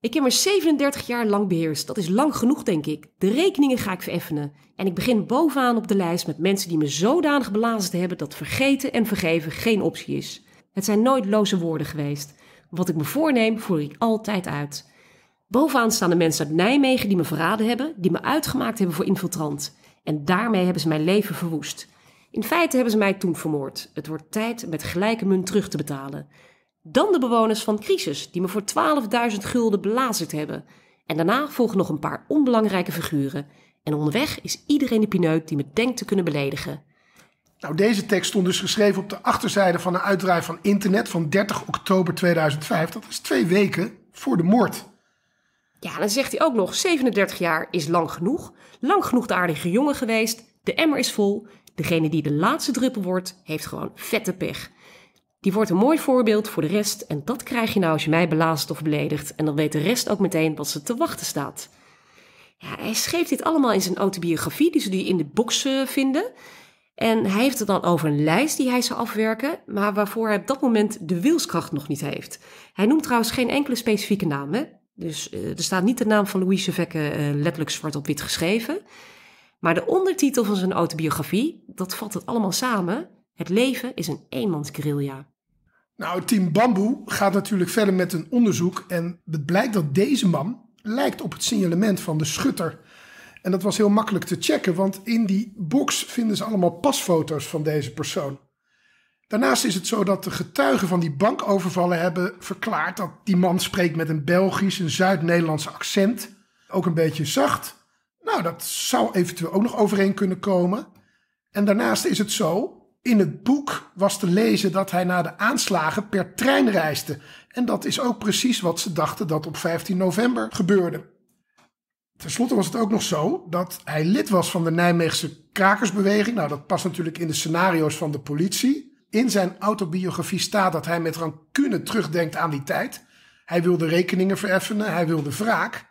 [SPEAKER 1] Ik heb maar 37 jaar lang beheerst. Dat is lang genoeg, denk ik. De rekeningen ga ik vereffenen. En ik begin bovenaan op de lijst met mensen die me zodanig belazerd hebben dat vergeten en vergeven geen optie is. Het zijn nooit loze woorden geweest. Wat ik me voorneem, voer ik altijd uit. Bovenaan staan de mensen uit Nijmegen die me verraden hebben, die me uitgemaakt hebben voor infiltrant. En daarmee hebben ze mijn leven verwoest. In feite hebben ze mij toen vermoord. Het wordt tijd met gelijke munt terug te betalen. Dan de bewoners van Crisis, die me voor 12.000 gulden belazerd hebben. En daarna volgen nog een paar onbelangrijke figuren. En onderweg is iedereen de pineut die me denkt te kunnen beledigen. Nou, deze tekst stond dus geschreven op
[SPEAKER 2] de achterzijde van een uitdraai van internet van 30 oktober 2005. Dat is twee weken voor de moord.
[SPEAKER 1] Ja, dan zegt hij ook nog: 37 jaar is lang genoeg. Lang genoeg de aardige jongen geweest. De emmer is vol. Degene die de laatste druppel wordt, heeft gewoon vette pech. Die wordt een mooi voorbeeld voor de rest en dat krijg je nou als je mij belaast of beledigt en dan weet de rest ook meteen wat ze te wachten staat. Ja, hij schreef dit allemaal in zijn autobiografie, die ze die in de box vinden. En hij heeft het dan over een lijst die hij zou afwerken, maar waarvoor hij op dat moment de wilskracht nog niet heeft. Hij noemt trouwens geen enkele specifieke naam. Hè? Dus eh, er staat niet de naam van Louise Vekke eh, letterlijk zwart op wit geschreven. Maar de ondertitel van zijn autobiografie, dat vat het allemaal samen. Het leven is een eenmansgrilja. Nou, Team Bamboe gaat natuurlijk verder met een onderzoek. En
[SPEAKER 2] het blijkt dat deze man lijkt op het signalement van de schutter. En dat was heel makkelijk te checken, want in die box vinden ze allemaal pasfoto's van deze persoon. Daarnaast is het zo dat de getuigen van die bankovervallen hebben verklaard dat die man spreekt met een Belgisch, een Zuid-Nederlands accent. Ook een beetje zacht. Nou, dat zou eventueel ook nog overeen kunnen komen. En daarnaast is het zo in het boek was te lezen dat hij na de aanslagen per trein reisde. En dat is ook precies wat ze dachten dat op 15 november gebeurde. Ten slotte was het ook nog zo dat hij lid was van de Nijmeegse krakersbeweging. Nou, dat past natuurlijk in de scenario's van de politie. In zijn autobiografie staat dat hij met rancune terugdenkt aan die tijd. Hij wilde rekeningen vereffenen, hij wilde wraak.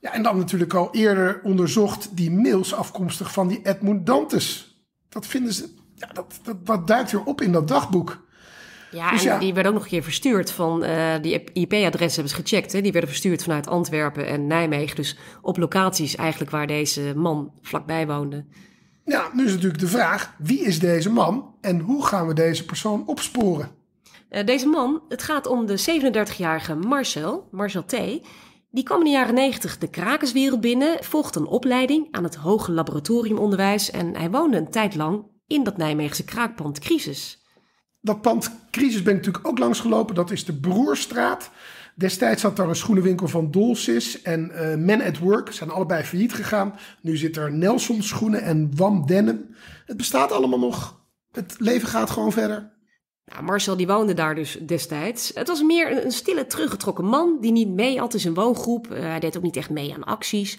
[SPEAKER 2] Ja, en dan natuurlijk al eerder onderzocht die mails afkomstig van die Edmund Dantes. Dat vinden ze ja, dat, dat, duikt weer op in dat dagboek.
[SPEAKER 1] Ja, dus en die werden ook nog een keer verstuurd van eh, die IP-adressen hebben ze gecheckt. Hè? Die werden verstuurd vanuit Antwerpen en Nijmegen. Dus op locaties eigenlijk waar deze man vlakbij woonde. Ja, nu
[SPEAKER 2] is natuurlijk de vraag: wie is deze man en hoe gaan we deze persoon opsporen?
[SPEAKER 1] Eh, deze man, het gaat om de 37-jarige Marcel, Marcel T. Die kwam in de jaren 90 de krakerswereld binnen, volgde een opleiding aan het hoge laboratoriumonderwijs en hij woonde een tijd lang in dat Nijmeegse kraakpand Crisis. Dat pand Crisis ben ik natuurlijk ook langsgelopen. Dat is de Broerstraat. Destijds
[SPEAKER 2] zat daar een schoenenwinkel van Dolcis en uh, Men at Work. Zijn allebei failliet gegaan. Nu zit er Nelson Schoenen en Wam Denim. Het bestaat allemaal nog. Het leven gaat gewoon
[SPEAKER 1] verder. Nou, Marcel die woonde daar dus destijds. Het was meer een, stille, teruggetrokken man die niet mee had in zijn woongroep. Eh, hij deed ook niet echt mee aan acties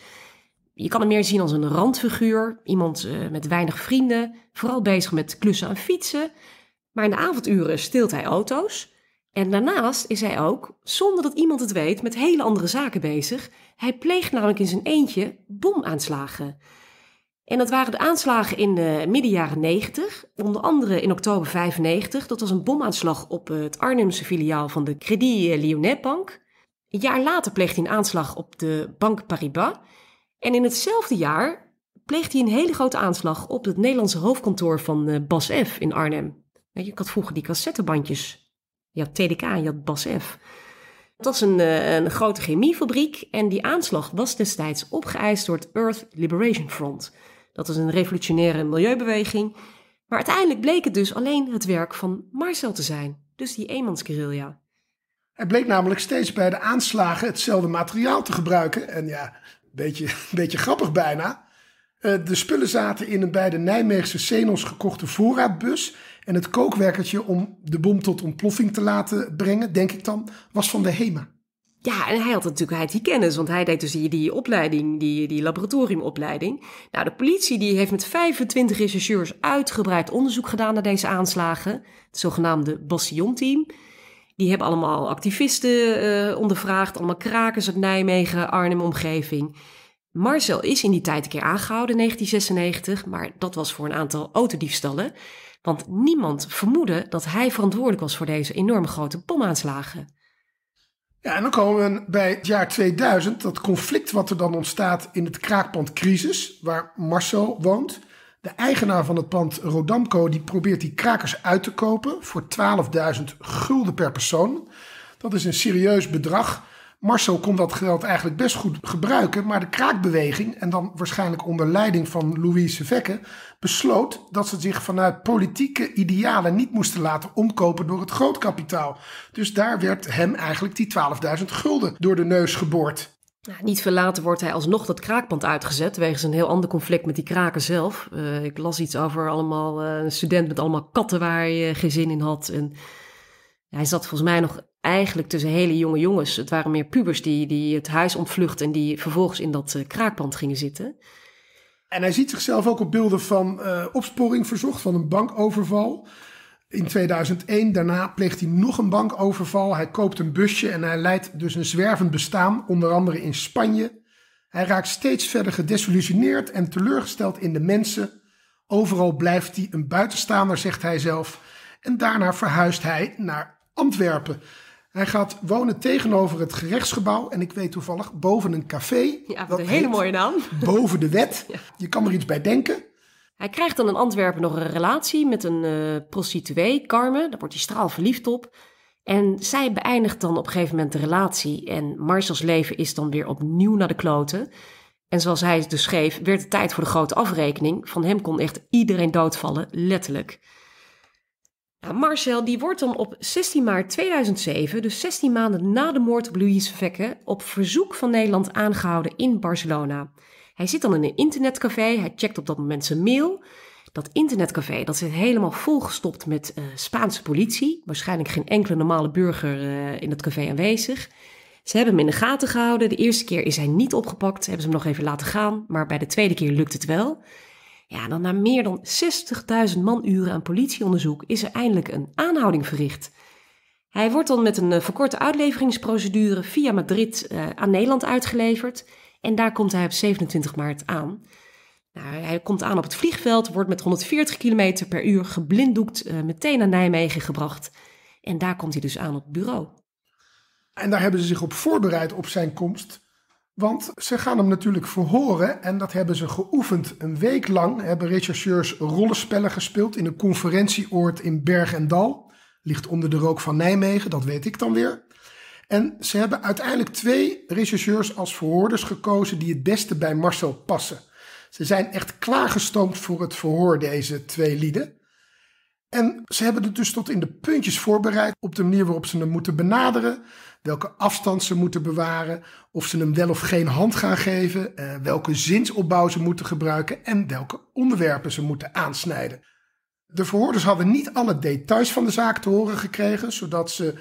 [SPEAKER 1] je kan hem meer zien als een randfiguur, iemand eh, met weinig vrienden, vooral bezig met klussen en fietsen. Maar in de avonduren steelt hij auto's. En daarnaast is hij ook, zonder dat iemand het weet, met hele andere zaken bezig. Hij pleegt namelijk in zijn eentje bomaanslagen. En dat waren de aanslagen in de midden jaren 90, onder andere in oktober 95. Dat was een bomaanslag op eh, het Arnhemse filiaal van de Crédit Lyonnais Bank. Een jaar later pleegt hij een aanslag op de Bank Paribas. En in hetzelfde jaar pleegde hij een hele grote aanslag op het Nederlandse hoofdkantoor van eh, Bas F. in Arnhem. Nou, je, ik had vroeger die cassettebandjes. Je had TDK je had Bas F. Het was een, eh, een grote chemiefabriek en die aanslag was destijds opgeëist door het Earth Liberation Front. Dat is een revolutionaire milieubeweging. Maar uiteindelijk bleek het dus alleen het werk van Marcel te zijn, dus die eenmansguerrilla. Er bleek namelijk steeds bij de
[SPEAKER 2] aanslagen hetzelfde materiaal te gebruiken. En ja, beetje, beetje grappig bijna. Eh, de spullen zaten in een bij de Nijmeegse Senos gekochte voorraadbus. En het kookwerkertje om de bom tot ontploffing te laten brengen, denk ik dan, was van de HEMA.
[SPEAKER 1] Ja, en hij had natuurlijk hij die kennis, want hij deed dus die, die opleiding, die, die laboratoriumopleiding. Nou, de politie die heeft met 25 rechercheurs uitgebreid onderzoek gedaan naar deze aanslagen. Het zogenaamde Bastion-team. Die hebben allemaal activisten eh, ondervraagd, allemaal krakers uit Nijmegen, Arnhem, omgeving. Marcel is in die tijd een keer aangehouden, 1996, maar dat was voor een aantal autodiefstallen. Want niemand vermoedde dat hij verantwoordelijk was voor deze enorme grote bomaanslagen. Ja, en dan
[SPEAKER 2] komen we bij het jaar 2000, dat conflict wat er dan ontstaat in het kraakpandcrisis, waar Marcel woont. De eigenaar van het pand Rodamco die probeert die krakers uit te kopen voor 12.000 gulden per persoon. Dat is een serieus bedrag. Marcel kon dat geld eigenlijk best goed gebruiken, maar de kraakbeweging, en dan waarschijnlijk onder leiding van Louise Vekke, besloot dat ze zich vanuit politieke idealen niet moesten laten omkopen door het grootkapitaal. Dus daar werd hem eigenlijk die 12.000 gulden door de neus geboord.
[SPEAKER 1] Nou, niet verlaten wordt hij alsnog dat kraakpand uitgezet, wegens een heel ander conflict met die kraken zelf. Eh, ik las iets over allemaal, eh, een student met allemaal katten waar hij eh, geen zin in had. En hij zat volgens mij nog eigenlijk tussen hele jonge jongens. Het waren meer pubers die, die het huis ontvluchten. en die vervolgens in dat kraakpand gingen zitten. En hij ziet zichzelf ook op beelden van opsporing verzocht, van een bankoverval
[SPEAKER 2] in 2001. Daarna pleegt hij nog een bankoverval. Hij koopt een busje en hij leidt dus een zwervend bestaan, onder andere in Spanje. Hij raakt steeds verder gedesillusioneerd en teleurgesteld in de mensen. Overal blijft hij een buitenstaander, zegt hij zelf. En daarna verhuist hij naar Antwerpen. Hij gaat wonen tegenover het gerechtsgebouw en ik weet toevallig boven een café. Ja, dat een hele mooie naam. Boven de wet. Je kan er iets bij denken.
[SPEAKER 1] Hij krijgt dan in Antwerpen nog een relatie met een eh, prostituee, Carmen. Daar wordt hij straal verliefd op. En zij beëindigt dan op een gegeven moment de relatie. En Marcel's leven is dan weer opnieuw naar de kloten. En zoals hij het dus schreef, werd het tijd voor de grote afrekening. Van hem kon echt iedereen doodvallen, letterlijk. Nou, Marcel die wordt dan op 16 maart 2007, dus 16 maanden na de moord op Louise Vekke, op verzoek van Nederland aangehouden in Barcelona. Hij zit dan in een internetcafé, hij checkt op dat moment zijn mail. Dat internetcafé dat zit helemaal volgestopt met eh, Spaanse politie. Waarschijnlijk geen enkele normale burger eh, in dat café aanwezig. Ze hebben hem in de gaten gehouden. De eerste keer is hij niet opgepakt, hebben ze hem nog even laten gaan. Maar bij de tweede keer lukt het wel. Ja, dan na meer dan 60.000 manuren aan politieonderzoek is er eindelijk een aanhouding verricht. Hij wordt dan met een eh, verkorte uitleveringsprocedure via Madrid aan Nederland uitgeleverd. En daar komt hij op 27 maart aan. Nou, hij komt aan op het vliegveld, wordt met 140 km per uur geblinddoekt eh, meteen naar Nijmegen gebracht. En daar komt hij dus aan op het bureau. En daar hebben ze zich op
[SPEAKER 2] voorbereid op zijn komst. Want ze gaan hem natuurlijk verhoren en dat hebben ze geoefend. Een week lang hebben rechercheurs rollenspellen gespeeld in een conferentieoord in Berg en Dal. Ligt onder de rook van Nijmegen, dat weet ik dan weer. En ze hebben uiteindelijk twee regisseurs als verhoorders gekozen die het beste bij Marcel passen. Ze zijn echt klaargestoomd voor het verhoor, deze twee lieden. En ze hebben het dus tot in de puntjes voorbereid op de manier waarop ze hem moeten benaderen, welke afstand ze moeten bewaren, of ze hem wel of geen hand gaan geven, eh, welke zinsopbouw ze moeten gebruiken en welke onderwerpen ze moeten aansnijden. De verhoorders hadden niet alle details van de zaak te horen gekregen, zodat ze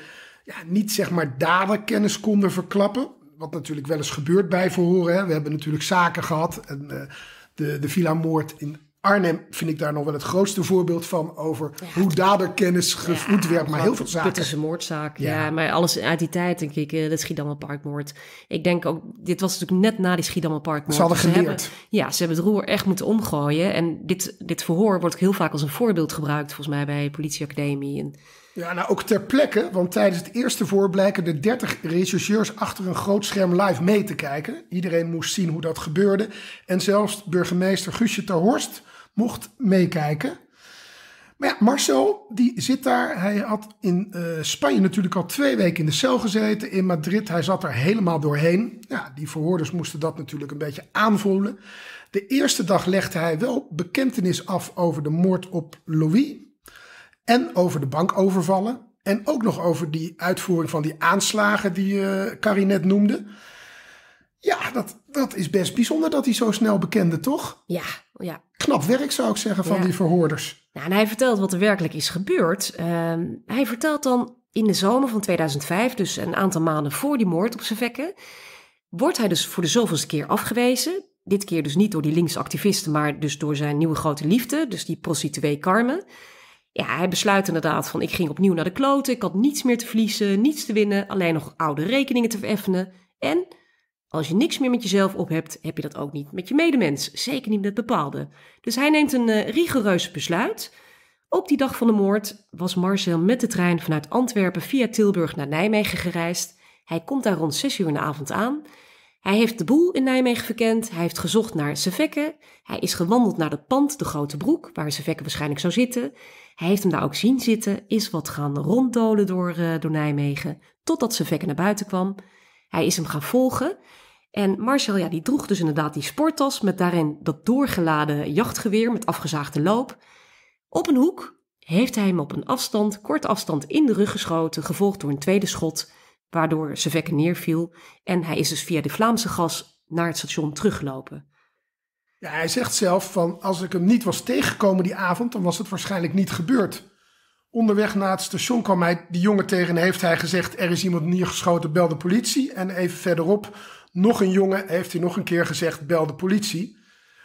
[SPEAKER 2] ja, niet zeg maar daderkennis konden verklappen. Wat natuurlijk wel eens gebeurt bij verhoren. Hè. We hebben natuurlijk zaken gehad. En, eh, de, de villa-moord in Arnhem vind ik daar nog wel het grootste voorbeeld van over hoe daderkennis
[SPEAKER 1] gevoed werd. Maar heel veel zaken. Dit is een moordzaak. Ja. maar alles uit die tijd denk ik, eh, de Schiedammerparkmoord. Parkmoord. Ik denk ook, dit was natuurlijk net na die Schiedammerparkmoord. Ze hadden geleerd. Dus ze hebben, ja, ze hebben het roer echt moeten omgooien. En dit, dit verhoor wordt heel vaak als een voorbeeld gebruikt volgens mij bij politieacademie en
[SPEAKER 2] ja, nou ook ter plekke, want tijdens het eerste voor blijken de 30 rechercheurs achter een groot scherm live mee te kijken. Iedereen moest zien hoe dat gebeurde. En zelfs burgemeester Guusje Terhorst Horst mocht meekijken. Maar ja, Marcel die zit daar. Hij had in eh, Spanje natuurlijk al twee weken in de cel gezeten. In Madrid, hij zat er helemaal doorheen. Ja, die verhoorders moesten dat natuurlijk een beetje aanvoelen. De eerste dag legde hij wel bekentenis af over de moord op Louis en over de bankovervallen. En ook nog over die uitvoering van die aanslagen die je eh, Carinet net noemde. Ja, dat, dat is best bijzonder dat hij zo snel bekende, toch?
[SPEAKER 1] Ja, ja.
[SPEAKER 2] Knap werk zou ik zeggen van die verhoorders.
[SPEAKER 1] Nou, en hij vertelt wat er werkelijk is gebeurd. Ehm, hij vertelt dan in de zomer van 2005, dus een aantal maanden voor die moord op zijn vekken, wordt hij dus voor de zoveelste keer afgewezen. Dit keer dus niet door die linksactivisten, maar dus door zijn nieuwe grote liefde, dus die prostituee Carmen ja, hij besluit inderdaad van ik ging opnieuw naar de kloten. Ik had niets meer te verliezen, niets te winnen, alleen nog oude rekeningen te vereffenen. En als je niks meer met jezelf op hebt, heb je dat ook niet met je medemens. Zeker niet met bepaalde. Dus hij neemt een uh, eh, rigoureus besluit. Op die dag van de moord was Marcel met de trein vanuit Antwerpen via Tilburg naar Nijmegen gereisd. Hij komt daar rond 6 uur in de avond aan. Hij heeft de boel in Nijmegen verkend. Hij heeft gezocht naar Sevekke. Hij is gewandeld naar het pand, de Grote Broek, waar Sevekke waarschijnlijk zou zitten. Hij heeft hem daar ook zien zitten, is wat gaan ronddolen door, eh, door Nijmegen, totdat ze vekken naar buiten kwam. Hij is hem gaan volgen. En Marcel, ja, die droeg dus inderdaad die sporttas met daarin dat doorgeladen jachtgeweer met afgezaagde loop. Op een hoek heeft hij hem op een afstand, kort afstand, in de rug geschoten, gevolgd door een tweede schot, waardoor Seveke neerviel. En hij is dus via de Vlaamse gas naar het station teruggelopen
[SPEAKER 2] hij zegt zelf van als ik hem niet was tegengekomen die avond, dan was het waarschijnlijk niet gebeurd. Onderweg naar het station kwam hij die jongen tegen en heeft hij gezegd er is iemand neergeschoten, bel de politie. En even verderop nog een jongen heeft hij nog een keer gezegd bel de politie.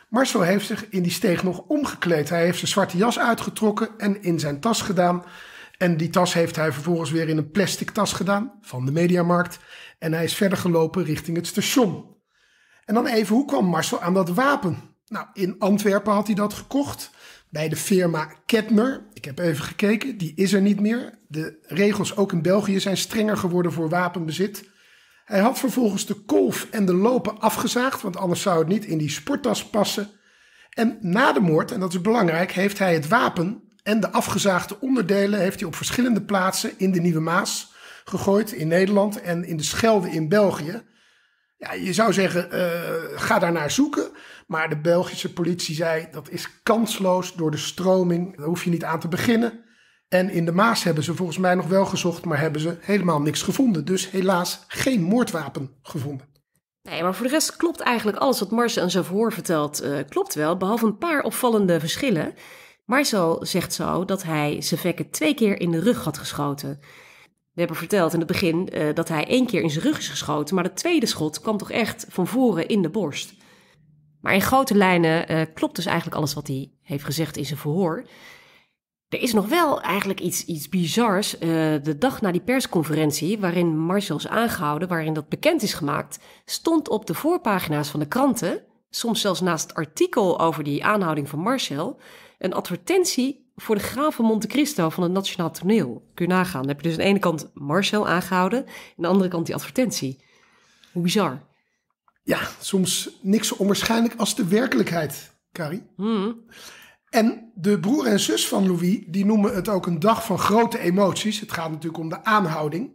[SPEAKER 2] Marcel heeft zich in die steeg nog omgekleed. Hij heeft zijn zwarte jas uitgetrokken en in zijn tas gedaan. En die tas heeft hij vervolgens weer in een plastic tas gedaan van de mediamarkt. En hij is verder gelopen richting het station. En dan even, hoe kwam Marcel aan dat wapen? Nou, in Antwerpen had hij dat gekocht bij de firma Ketmer. Ik heb even gekeken, die is er niet meer. De regels ook in België zijn strenger geworden voor wapenbezit. Hij had vervolgens de kolf en de lopen afgezaagd, want anders zou het niet in die sporttas passen. En na de moord, en dat is belangrijk, heeft hij het wapen en de afgezaagde onderdelen heeft hij op verschillende plaatsen in de Nieuwe Maas gegooid, in Nederland en in de Schelde in België. Ja, je zou zeggen, eh, ga daar naar zoeken. Maar de Belgische politie zei dat is kansloos door de stroming. Daar hoef je niet aan te beginnen. En in de Maas hebben ze volgens mij nog wel gezocht, maar hebben ze helemaal niks gevonden. Dus helaas geen moordwapen gevonden.
[SPEAKER 1] Nee, maar voor de rest klopt eigenlijk alles wat Marcel aan zijn verhoor vertelt, eh, klopt wel, behalve een paar opvallende verschillen. Marcel zegt zo dat hij vekken twee keer in de rug had geschoten. We hebben verteld in het begin eh, dat hij één keer in zijn rug is geschoten, maar de tweede schot kwam toch echt van voren in de borst. Maar in grote lijnen eh, klopt dus eigenlijk alles wat hij heeft gezegd in zijn verhoor. Er is nog wel eigenlijk iets, iets bizars. Eh, de dag na die persconferentie, waarin Marcel is aangehouden, waarin dat bekend is gemaakt, stond op de voorpagina's van de kranten, soms zelfs naast het artikel over die aanhouding van Marcel, een advertentie voor de graaf van Monte Cristo van het Nationaal Toneel. Kun je nagaan. Dan heb je dus aan de ene kant Marcel aangehouden, en aan de andere kant die advertentie. Hoe bizar
[SPEAKER 2] ja, soms niks onwaarschijnlijk als de werkelijkheid, Carrie. Hmm. En de broer en zus van Louis, die noemen het ook een dag van grote emoties. Het gaat natuurlijk om de aanhouding.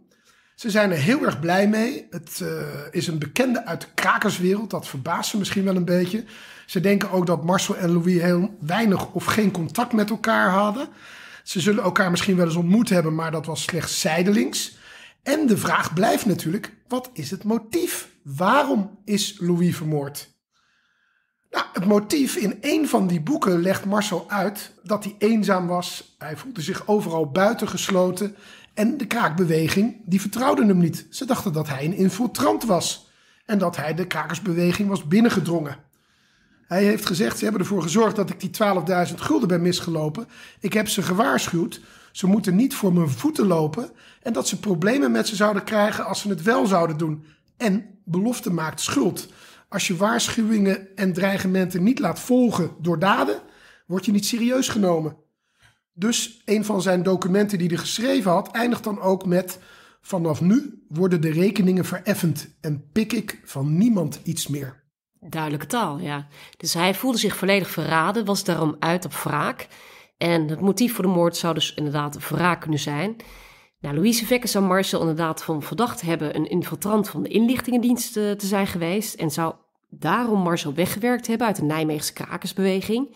[SPEAKER 2] Ze zijn er heel erg blij mee. Het eh, is een bekende uit de krakerswereld. Dat verbaast ze misschien wel een beetje. Ze denken ook dat Marcel en Louis heel weinig of geen contact met elkaar hadden. Ze zullen elkaar misschien wel eens ontmoet hebben, maar dat was slechts zijdelings. En de vraag blijft natuurlijk: wat is het motief waarom is Louis vermoord? Nou, het motief in een van die boeken legt Marcel uit dat hij eenzaam was. Hij voelde zich overal buitengesloten. En de kraakbeweging, die vertrouwde hem niet. Ze dachten dat hij een infiltrant was. En dat hij de krakersbeweging was binnengedrongen. Hij heeft gezegd, ze hebben ervoor gezorgd dat ik die 12.000 gulden ben misgelopen. Ik heb ze gewaarschuwd. Ze moeten niet voor mijn voeten lopen. En dat ze problemen met ze zouden krijgen als ze het wel zouden doen. En belofte maakt schuld. Als je waarschuwingen en dreigementen niet laat volgen door daden, word je niet serieus genomen. Dus een van zijn documenten die hij geschreven had, eindigt dan ook met: Vanaf nu worden de rekeningen vereffend en pik ik van niemand iets meer.
[SPEAKER 1] Duidelijke taal, ja. Dus hij voelde zich volledig verraden, was daarom uit op wraak. En het motief voor de moord zou dus inderdaad wraak kunnen zijn. Nou, Louise Vekken zou Marcel inderdaad van verdacht hebben een infiltrant van de inlichtingendienst eh, te zijn geweest en zou daarom Marcel weggewerkt hebben uit de Nijmeegse krakersbeweging.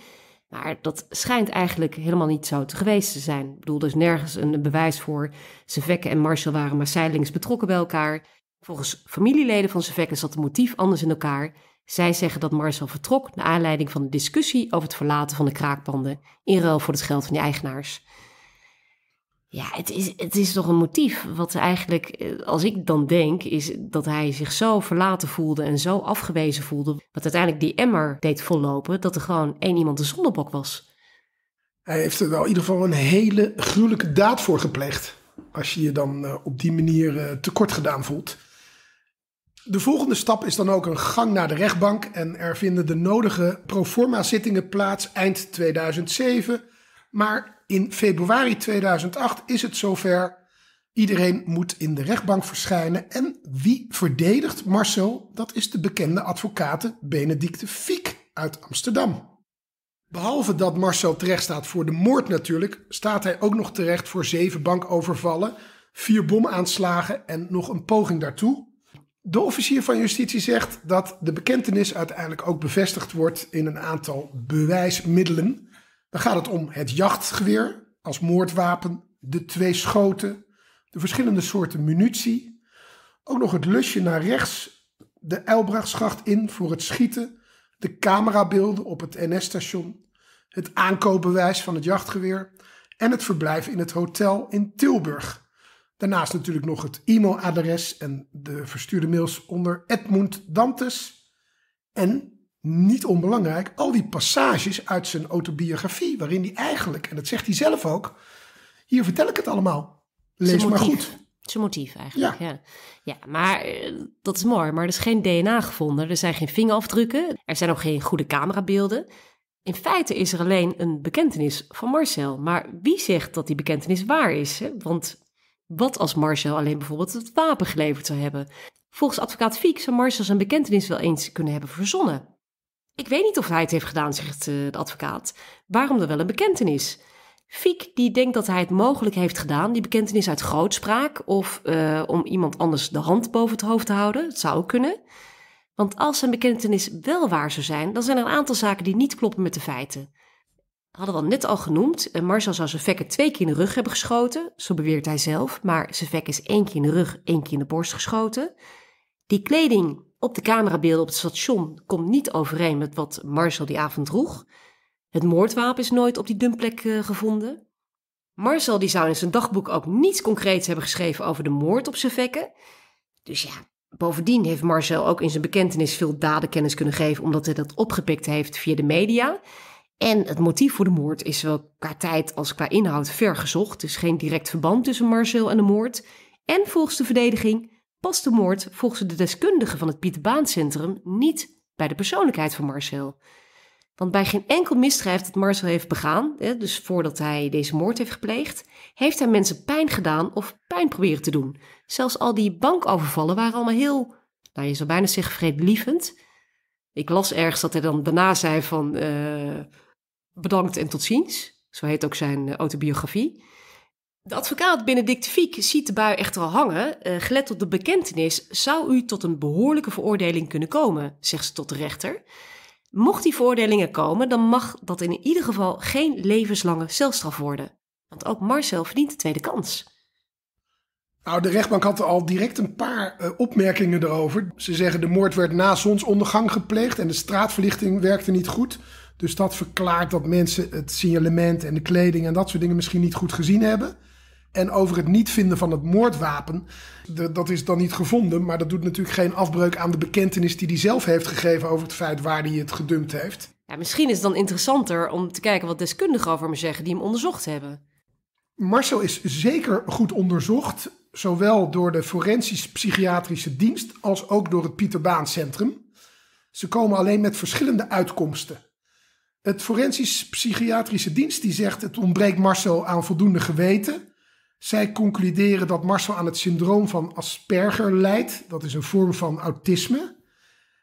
[SPEAKER 1] Maar dat schijnt eigenlijk helemaal niet zo te geweest te zijn. Ik bedoel, er is nergens een bewijs voor. Sevekke en Marcel waren maar zijdelings betrokken bij elkaar. Volgens familieleden van Sevekke zat het motief anders in elkaar. Zij zeggen dat Marcel vertrok naar aanleiding van de discussie over het verlaten van de kraakbanden, in ruil voor het geld van de eigenaars. Ja, het is, het is toch een motief. Wat eigenlijk, eh, als ik dan denk, is dat hij zich zo verlaten voelde en zo afgewezen voelde. Wat uiteindelijk die emmer deed vollopen, dat er gewoon één iemand de zondebok was.
[SPEAKER 2] Hij heeft er wel in ieder geval een hele gruwelijke daad voor gepleegd. Als je je dan eh, op die manier eh, tekort gedaan voelt. De volgende stap is dan ook een gang naar de rechtbank. En er vinden de nodige proforma zittingen plaats eind 2007. Maar in februari 2008 is het zover. Iedereen moet in de rechtbank verschijnen. En wie verdedigt Marcel? Dat is de bekende advocate Benedicte Fiek uit Amsterdam. Behalve dat Marcel terecht staat voor de moord natuurlijk, staat hij ook nog terecht voor zeven bankovervallen, vier bomaanslagen en nog een poging daartoe. De officier van justitie zegt dat de bekentenis uiteindelijk ook bevestigd wordt in een aantal bewijsmiddelen. Dan gaat het om het jachtgeweer als moordwapen, de twee schoten, de verschillende soorten munitie. Ook nog het lusje naar rechts, de Elbrachtsgracht in voor het schieten, de camerabeelden op het NS-station, het aankoopbewijs van het jachtgeweer en het verblijf in het hotel in Tilburg. Daarnaast natuurlijk nog het e-mailadres en de verstuurde mails onder Edmund Dantes en niet onbelangrijk, al die passages uit zijn autobiografie, waarin hij eigenlijk, en dat zegt hij zelf ook, hier vertel ik het allemaal.
[SPEAKER 1] Lees maar goed. Zijn motief eigenlijk, ja. ja. maar eh, dat is mooi, maar er is geen DNA gevonden, er zijn geen vingerafdrukken, er zijn ook geen goede camerabeelden. In feite is er alleen een bekentenis van Marcel, maar wie zegt dat die bekentenis waar is? Hè? Want wat als Marcel alleen bijvoorbeeld het wapen geleverd zou hebben? Volgens advocaat Fiek zou Marcel zijn bekentenis wel eens kunnen hebben verzonnen. Ik weet niet of hij het heeft gedaan, zegt eh, de advocaat. Waarom er wel een bekentenis? Fiek die denkt dat hij het mogelijk heeft gedaan, die bekentenis uit grootspraak of eh, om iemand anders de hand boven het hoofd te houden. Het zou ook kunnen. Want als zijn bekentenis wel waar zou zijn, dan zijn er een aantal zaken die niet kloppen met de feiten. Hadden we al net al genoemd, eh, Marcel zou zijn vekken twee keer in de rug hebben geschoten, zo beweert hij zelf, maar zijn vek is één keer in de rug, één keer in de borst geschoten. Die kleding op de camerabeelden op het station komt niet overeen met wat Marcel die avond droeg. Het moordwapen is nooit op die dumplek eh, gevonden. Marcel die zou in zijn dagboek ook niets concreets hebben geschreven over de moord op zijn vekken. Dus ja, bovendien heeft Marcel ook in zijn bekentenis veel dadenkennis kunnen geven omdat hij dat opgepikt heeft via de media. En het motief voor de moord is wel qua tijd als qua inhoud ver gezocht. Dus geen direct verband tussen Marcel en de moord. En volgens de verdediging past de moord volgens de deskundigen van het Pieter Baan Centrum niet bij de persoonlijkheid van Marcel. Want bij geen enkel misdrijf dat Marcel heeft begaan, dus voordat hij deze moord heeft gepleegd, heeft hij mensen pijn gedaan of pijn proberen te doen. Zelfs al die bankovervallen waren allemaal heel, nou je zou bijna zeggen vredelievend. Ik las ergens dat hij dan daarna zei van eh, bedankt en tot ziens. Zo heet ook zijn eh, autobiografie. De advocaat Benedict Fiek ziet de bui echter al hangen. Uh, gelet op de bekentenis zou u tot een behoorlijke veroordeling kunnen komen, zegt ze tot de rechter. Mocht die veroordelingen komen, dan mag dat in ieder geval geen levenslange celstraf worden. Want ook Marcel verdient de tweede kans. Nou, de rechtbank had al direct een paar eh, opmerkingen erover.
[SPEAKER 2] Ze zeggen de moord werd na zonsondergang gepleegd en de straatverlichting werkte niet goed. Dus dat verklaart dat mensen het signalement en de kleding en dat soort dingen misschien niet goed gezien hebben. En over het niet vinden van het moordwapen. dat is dan niet gevonden. Maar dat doet natuurlijk geen afbreuk aan de bekentenis die hij zelf heeft gegeven over het feit waar hij het gedumpt heeft.
[SPEAKER 1] Ja, misschien is het dan interessanter om te kijken wat deskundigen over me zeggen die hem onderzocht hebben. Marcel is
[SPEAKER 2] zeker goed onderzocht. Zowel door de Forensisch Psychiatrische Dienst als ook door het Pieter Baan Centrum. Ze komen alleen met verschillende uitkomsten. Het Forensisch Psychiatrische Dienst die zegt het ontbreekt Marcel aan voldoende geweten. Zij concluderen dat Marcel aan het syndroom van Asperger lijdt. Dat is een vorm van autisme.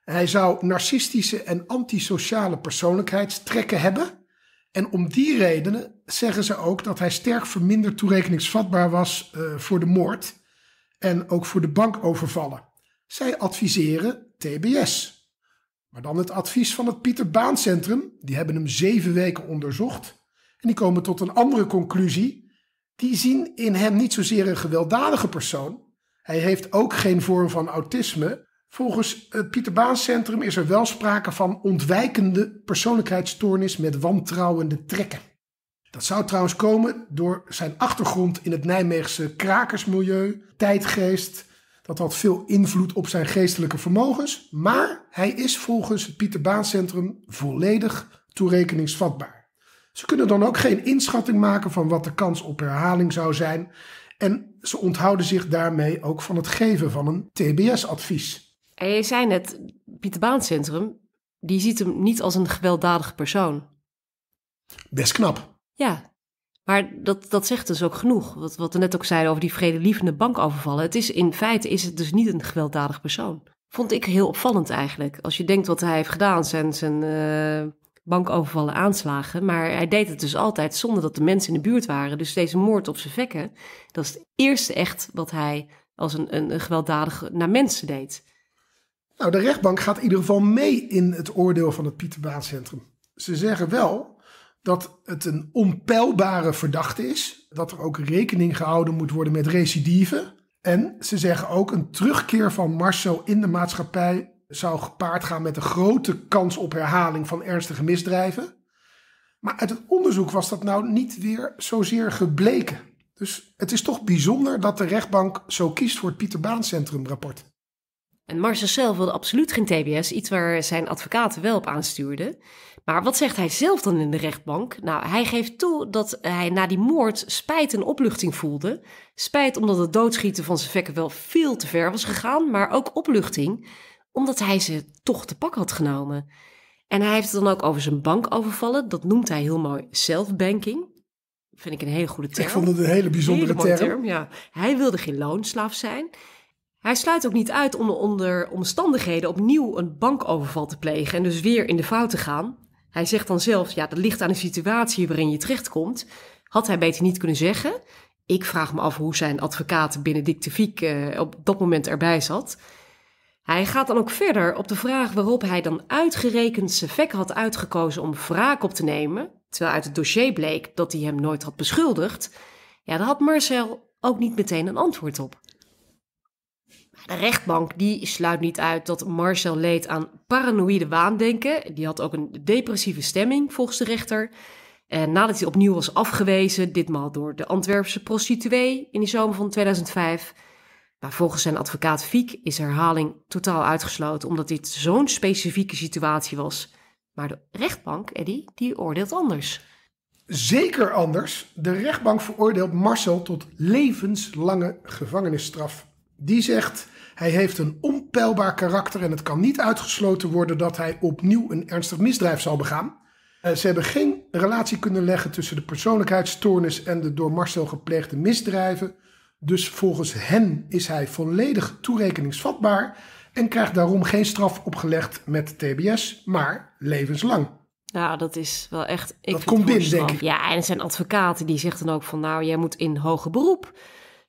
[SPEAKER 2] Hij zou narcistische en antisociale persoonlijkheidstrekken hebben. En om die redenen zeggen ze ook dat hij sterk verminderd toerekeningsvatbaar was eh, voor de moord en ook voor de bankovervallen. Zij adviseren TBS. Maar dan het advies van het Pieter Baan Centrum. Die hebben hem zeven weken onderzocht. En die komen tot een andere conclusie die zien in hem niet zozeer een gewelddadige persoon. Hij heeft ook geen vorm van autisme. Volgens het Pieter Baan Centrum is er wel sprake van ontwijkende persoonlijkheidsstoornis met wantrouwende trekken. Dat zou trouwens komen door zijn achtergrond in het Nijmeegse krakersmilieu, tijdgeest. Dat had veel invloed op zijn geestelijke vermogens, maar hij is volgens het Pieter Baan Centrum volledig toerekeningsvatbaar. Ze kunnen dan ook geen inschatting maken van wat de kans op herhaling zou zijn.
[SPEAKER 1] En ze onthouden zich daarmee ook van het geven van een TBS-advies. En je zei net, Pieter Baan Centrum, die ziet hem niet als een gewelddadige persoon.
[SPEAKER 2] Best knap.
[SPEAKER 1] Ja, maar dat, dat zegt dus ook genoeg. Wat, wat we net ook zeiden over die vredelievende bankovervallen. Het is in feite is het dus niet een gewelddadig persoon. Vond ik heel opvallend eigenlijk. Als je denkt wat hij heeft gedaan, zijn, zijn eh, bankovervallen, aanslagen. Maar hij deed het dus altijd zonder dat de mensen in de buurt waren. Dus deze moord op zijn vekken, dat is het eerste echt wat hij als een, een, naar mensen deed.
[SPEAKER 2] Nou, de rechtbank gaat in ieder geval mee in het oordeel van het Pieterbaancentrum. Ze zeggen wel dat het een onpeilbare verdachte is, dat er ook rekening gehouden moet worden met recidive. En ze zeggen ook een terugkeer van Marcel in de maatschappij zou gepaard gaan met een grote kans op herhaling van ernstige misdrijven. Maar uit het onderzoek was dat nou niet weer zozeer gebleken. Dus het is toch bijzonder dat de rechtbank zo kiest voor het Pieter Baan rapport.
[SPEAKER 1] En Marcel zelf wilde absoluut geen TBS, iets waar zijn advocaten wel op aanstuurden. Maar wat zegt hij zelf dan in de rechtbank? Nou, hij geeft toe dat hij na die moord spijt en opluchting voelde. Spijt omdat het doodschieten van zijn vekken wel veel te ver was gegaan, maar ook opluchting omdat hij ze toch te pak had genomen. En hij heeft het dan ook over zijn bank overvallen. Dat noemt hij heel mooi zelfbanking. Vind ik een hele goede term. Ik vond het een hele bijzondere term. ja. Hij wilde geen loonslaaf zijn. Hij sluit ook niet uit om onder omstandigheden opnieuw een bankoverval te plegen en dus weer in de fout te gaan. Hij zegt dan zelf, ja, dat ligt aan de situatie waarin je terechtkomt. Had hij beter niet kunnen zeggen. Ik vraag me af hoe zijn advocaat de Viek eh, op dat moment erbij zat. Hij gaat dan ook verder op de vraag waarop hij dan uitgerekend Sevek had uitgekozen om wraak op te nemen, terwijl uit het dossier bleek dat hij hem nooit had beschuldigd. Ja, daar had Marcel ook niet meteen een antwoord op. De rechtbank die sluit niet uit dat Marcel leed aan paranoïde waandenken. Die had ook een depressieve stemming volgens de rechter. En nadat hij opnieuw was afgewezen, ditmaal door de Antwerpse prostituee in de zomer van 2005, maar volgens zijn advocaat Fiek is herhaling totaal uitgesloten, omdat dit zo'n specifieke situatie was. Maar de rechtbank, Eddie, die oordeelt anders.
[SPEAKER 2] Zeker anders. De rechtbank veroordeelt Marcel tot levenslange gevangenisstraf. Die zegt: hij heeft een onpeilbaar karakter en het kan niet uitgesloten worden dat hij opnieuw een ernstig misdrijf zal begaan. Eh, ze hebben geen relatie kunnen leggen tussen de persoonlijkheidsstoornis en de door Marcel gepleegde misdrijven. Dus volgens hen is hij volledig toerekeningsvatbaar en krijgt daarom geen straf opgelegd met TBS, maar levenslang.
[SPEAKER 1] Nou, dat is wel echt. Ik dat komt binnen, denk ik. Ja, en er zijn advocaten die zeggen dan ook van, nou, jij moet in hoger beroep.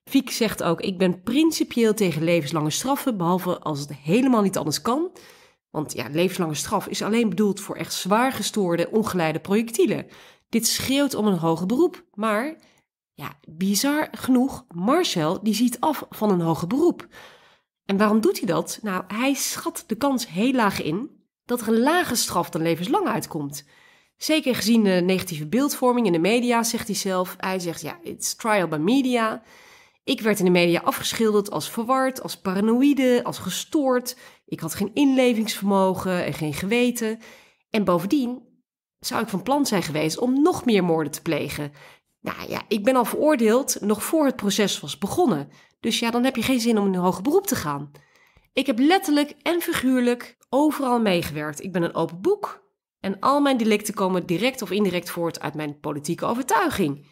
[SPEAKER 1] Fiek zegt ook, ik ben principieel tegen levenslange straffen, behalve als het helemaal niet anders kan. Want ja, levenslange straf is alleen bedoeld voor echt zwaar gestoorde, ongeleide projectielen. Dit schreeuwt om een hoger beroep, maar ja, bizar genoeg, Marcel die ziet af van een hoger beroep. En waarom doet hij dat? Nou, hij schat de kans heel laag in dat er een lage straf dan levenslang uitkomt. Zeker gezien de negatieve beeldvorming in de media, zegt hij zelf. Hij zegt, ja, it's trial by media. Ik werd in de media afgeschilderd als verward, als paranoïde, als gestoord. Ik had geen inlevingsvermogen en geen geweten. En bovendien zou ik van plan zijn geweest om nog meer moorden te plegen. Nou ja, ik ben al veroordeeld nog voor het proces was begonnen. Dus ja, dan heb je geen zin om in een hoger beroep te gaan. Ik heb letterlijk en figuurlijk overal meegewerkt. Ik ben een open boek. En al mijn delicten komen direct of indirect voort uit mijn politieke overtuiging.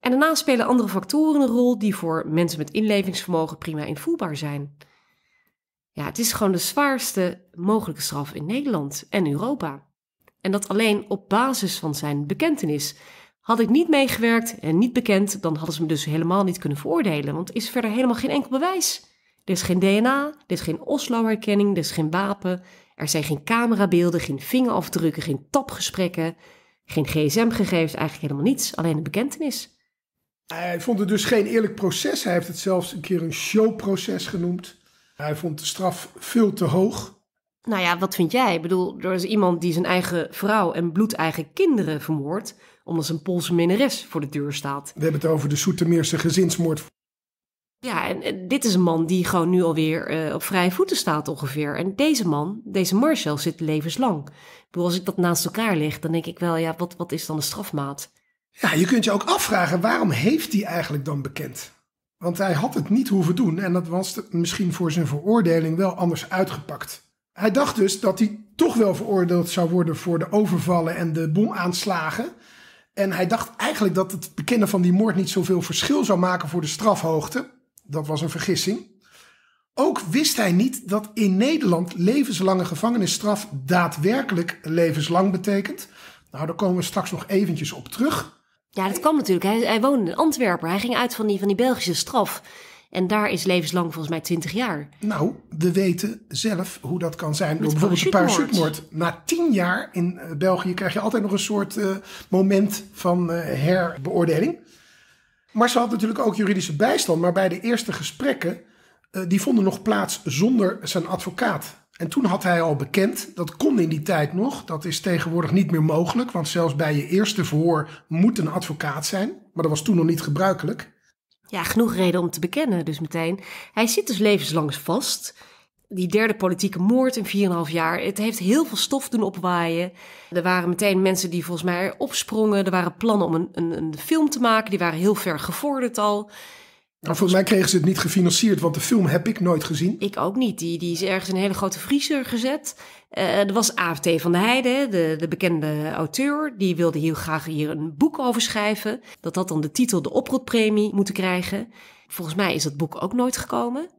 [SPEAKER 1] En daarnaast spelen andere factoren een rol die voor mensen met inlevingsvermogen prima invoerbaar zijn. Ja, het is gewoon de zwaarste mogelijke straf in Nederland en Europa. En dat alleen op basis van zijn bekentenis. Had ik niet meegewerkt en niet bekend, dan hadden ze me dus helemaal niet kunnen veroordelen, want er is verder helemaal geen enkel bewijs. Er is geen DNA, er is geen Oslo-herkenning, er is geen wapen, er zijn geen camerabeelden, geen vingerafdrukken, geen tapgesprekken, geen gsm-gegevens, eigenlijk helemaal niets, alleen de bekentenis. Hij vond het dus geen eerlijk
[SPEAKER 2] proces. Hij heeft het zelfs een keer een showproces genoemd. Hij vond de straf veel te
[SPEAKER 1] hoog. Nou ja, wat vind jij? Ik bedoel, er is iemand die zijn eigen vrouw en bloedeigen kinderen vermoordt. omdat zijn Poolse minnares voor de deur staat. We hebben het
[SPEAKER 2] over de Soetermeerse gezinsmoord.
[SPEAKER 1] Ja, en, dit is een man die gewoon nu alweer uh, op vrije voeten staat ongeveer. En deze man, deze Marcel, zit levenslang. Ik bedoel, als ik dat naast elkaar leg, dan denk ik wel, ja, wat, wat is dan de strafmaat?
[SPEAKER 2] Ja, je kunt je ook afvragen, waarom heeft hij eigenlijk dan bekend? Want hij had het niet hoeven doen en dat was misschien voor zijn veroordeling wel anders uitgepakt. Hij dacht dus dat hij toch wel veroordeeld zou worden voor de overvallen en de bomaanslagen. En hij dacht eigenlijk dat het bekennen van die moord niet zoveel verschil zou maken voor de strafhoogte. Dat was een vergissing. Ook wist hij niet dat in Nederland levenslange gevangenisstraf daadwerkelijk levenslang betekent. Nou, daar komen
[SPEAKER 1] we straks nog eventjes op terug. Ja, dat kwam natuurlijk. Hij, hij woonde in Antwerpen. Hij ging uit van die, van die Belgische straf. En daar is levenslang volgens mij 20 jaar. Nou, we weten zelf
[SPEAKER 2] hoe dat kan zijn. bijvoorbeeld een parachutmoord. Na 10 jaar in eh, België krijg je altijd nog een soort eh, moment van eh, herbeoordeling. Maar ze had natuurlijk ook juridische bijstand. Maar bij de eerste gesprekken, uh, die vonden nog plaats zonder zijn advocaat. En toen had hij al bekend, dat kon in die tijd nog, dat is tegenwoordig niet meer mogelijk, want zelfs bij je eerste verhoor moet een advocaat zijn, maar dat was toen nog niet gebruikelijk.
[SPEAKER 1] Ja, genoeg reden om te bekennen dus meteen. Hij zit dus levenslang vast. Die derde politieke moord in 4,5 jaar. Het heeft heel veel stof doen opwaaien. Er waren meteen mensen die volgens mij opsprongen. Er waren plannen om een, een, een film te maken. Die waren heel ver gevorderd al. Nou,
[SPEAKER 2] volgens mij kregen ze het niet gefinancierd, want de film heb ik nooit gezien.
[SPEAKER 1] Ik ook niet. Die, die is ergens een hele grote vriezer gezet. Uh, er was AFT van de Heide, de, de bekende auteur. Die wilde heel graag hier een boek over schrijven. Dat had dan de titel De Oprotpremie moeten krijgen. Volgens mij is dat boek ook nooit gekomen.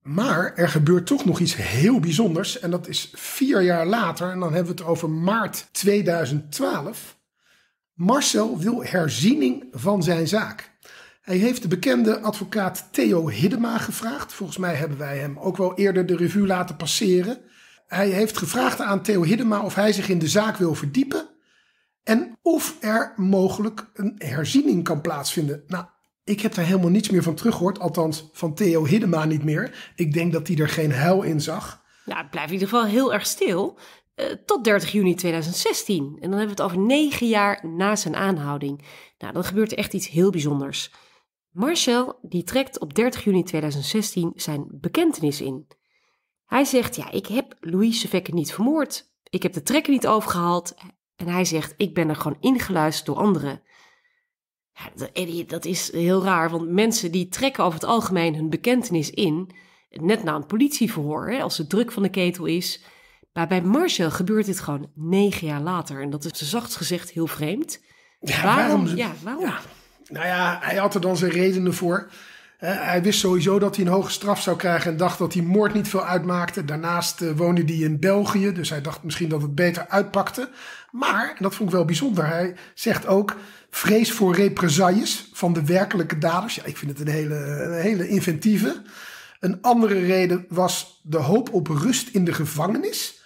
[SPEAKER 2] Maar er gebeurt toch nog iets heel bijzonders. En dat is vier jaar later. En dan hebben we het over maart 2012. Marcel wil herziening van zijn zaak. Hij heeft de bekende advocaat Theo Hiddema gevraagd. Volgens mij hebben wij hem ook wel eerder de revue laten passeren. Hij heeft gevraagd aan Theo Hiddema of hij zich in de zaak wil verdiepen en of er mogelijk een herziening kan plaatsvinden. Nou, ik heb daar helemaal niets meer van teruggehoord, althans van Theo Hiddema niet meer. Ik denk dat hij er geen huil in zag.
[SPEAKER 1] Nou, het blijft in ieder geval heel erg stil. Eh, tot 30 juni 2016. En dan hebben we het over negen jaar na zijn aanhouding. Nou, dan gebeurt er echt iets heel bijzonders. Marcel die trekt op 30 juni 2016 zijn bekentenis in. Hij zegt, ja, ik heb Louise Vekker niet vermoord. Ik heb de trekker niet overgehaald. En hij zegt, ik ben er gewoon ingeluisterd door anderen. Ja, dat is heel raar, want mensen die trekken over het algemeen hun bekentenis in, net na een politieverhoor, als de druk van de ketel is. Maar bij Marcel gebeurt dit gewoon negen jaar later. En dat is zacht gezegd heel vreemd. waarom, ja, waarom nou ja, hij had er dan zijn redenen voor.
[SPEAKER 2] hij wist sowieso dat hij een hoge straf zou krijgen en dacht dat die moord niet veel uitmaakte. Daarnaast eh, woonde hij in België, dus hij dacht misschien dat het beter uitpakte. Maar, en dat vond ik wel bijzonder, hij zegt ook vrees voor represailles van de werkelijke daders. Ja, ik vind het een hele, een hele inventieve. Een andere reden was de hoop op rust in de gevangenis.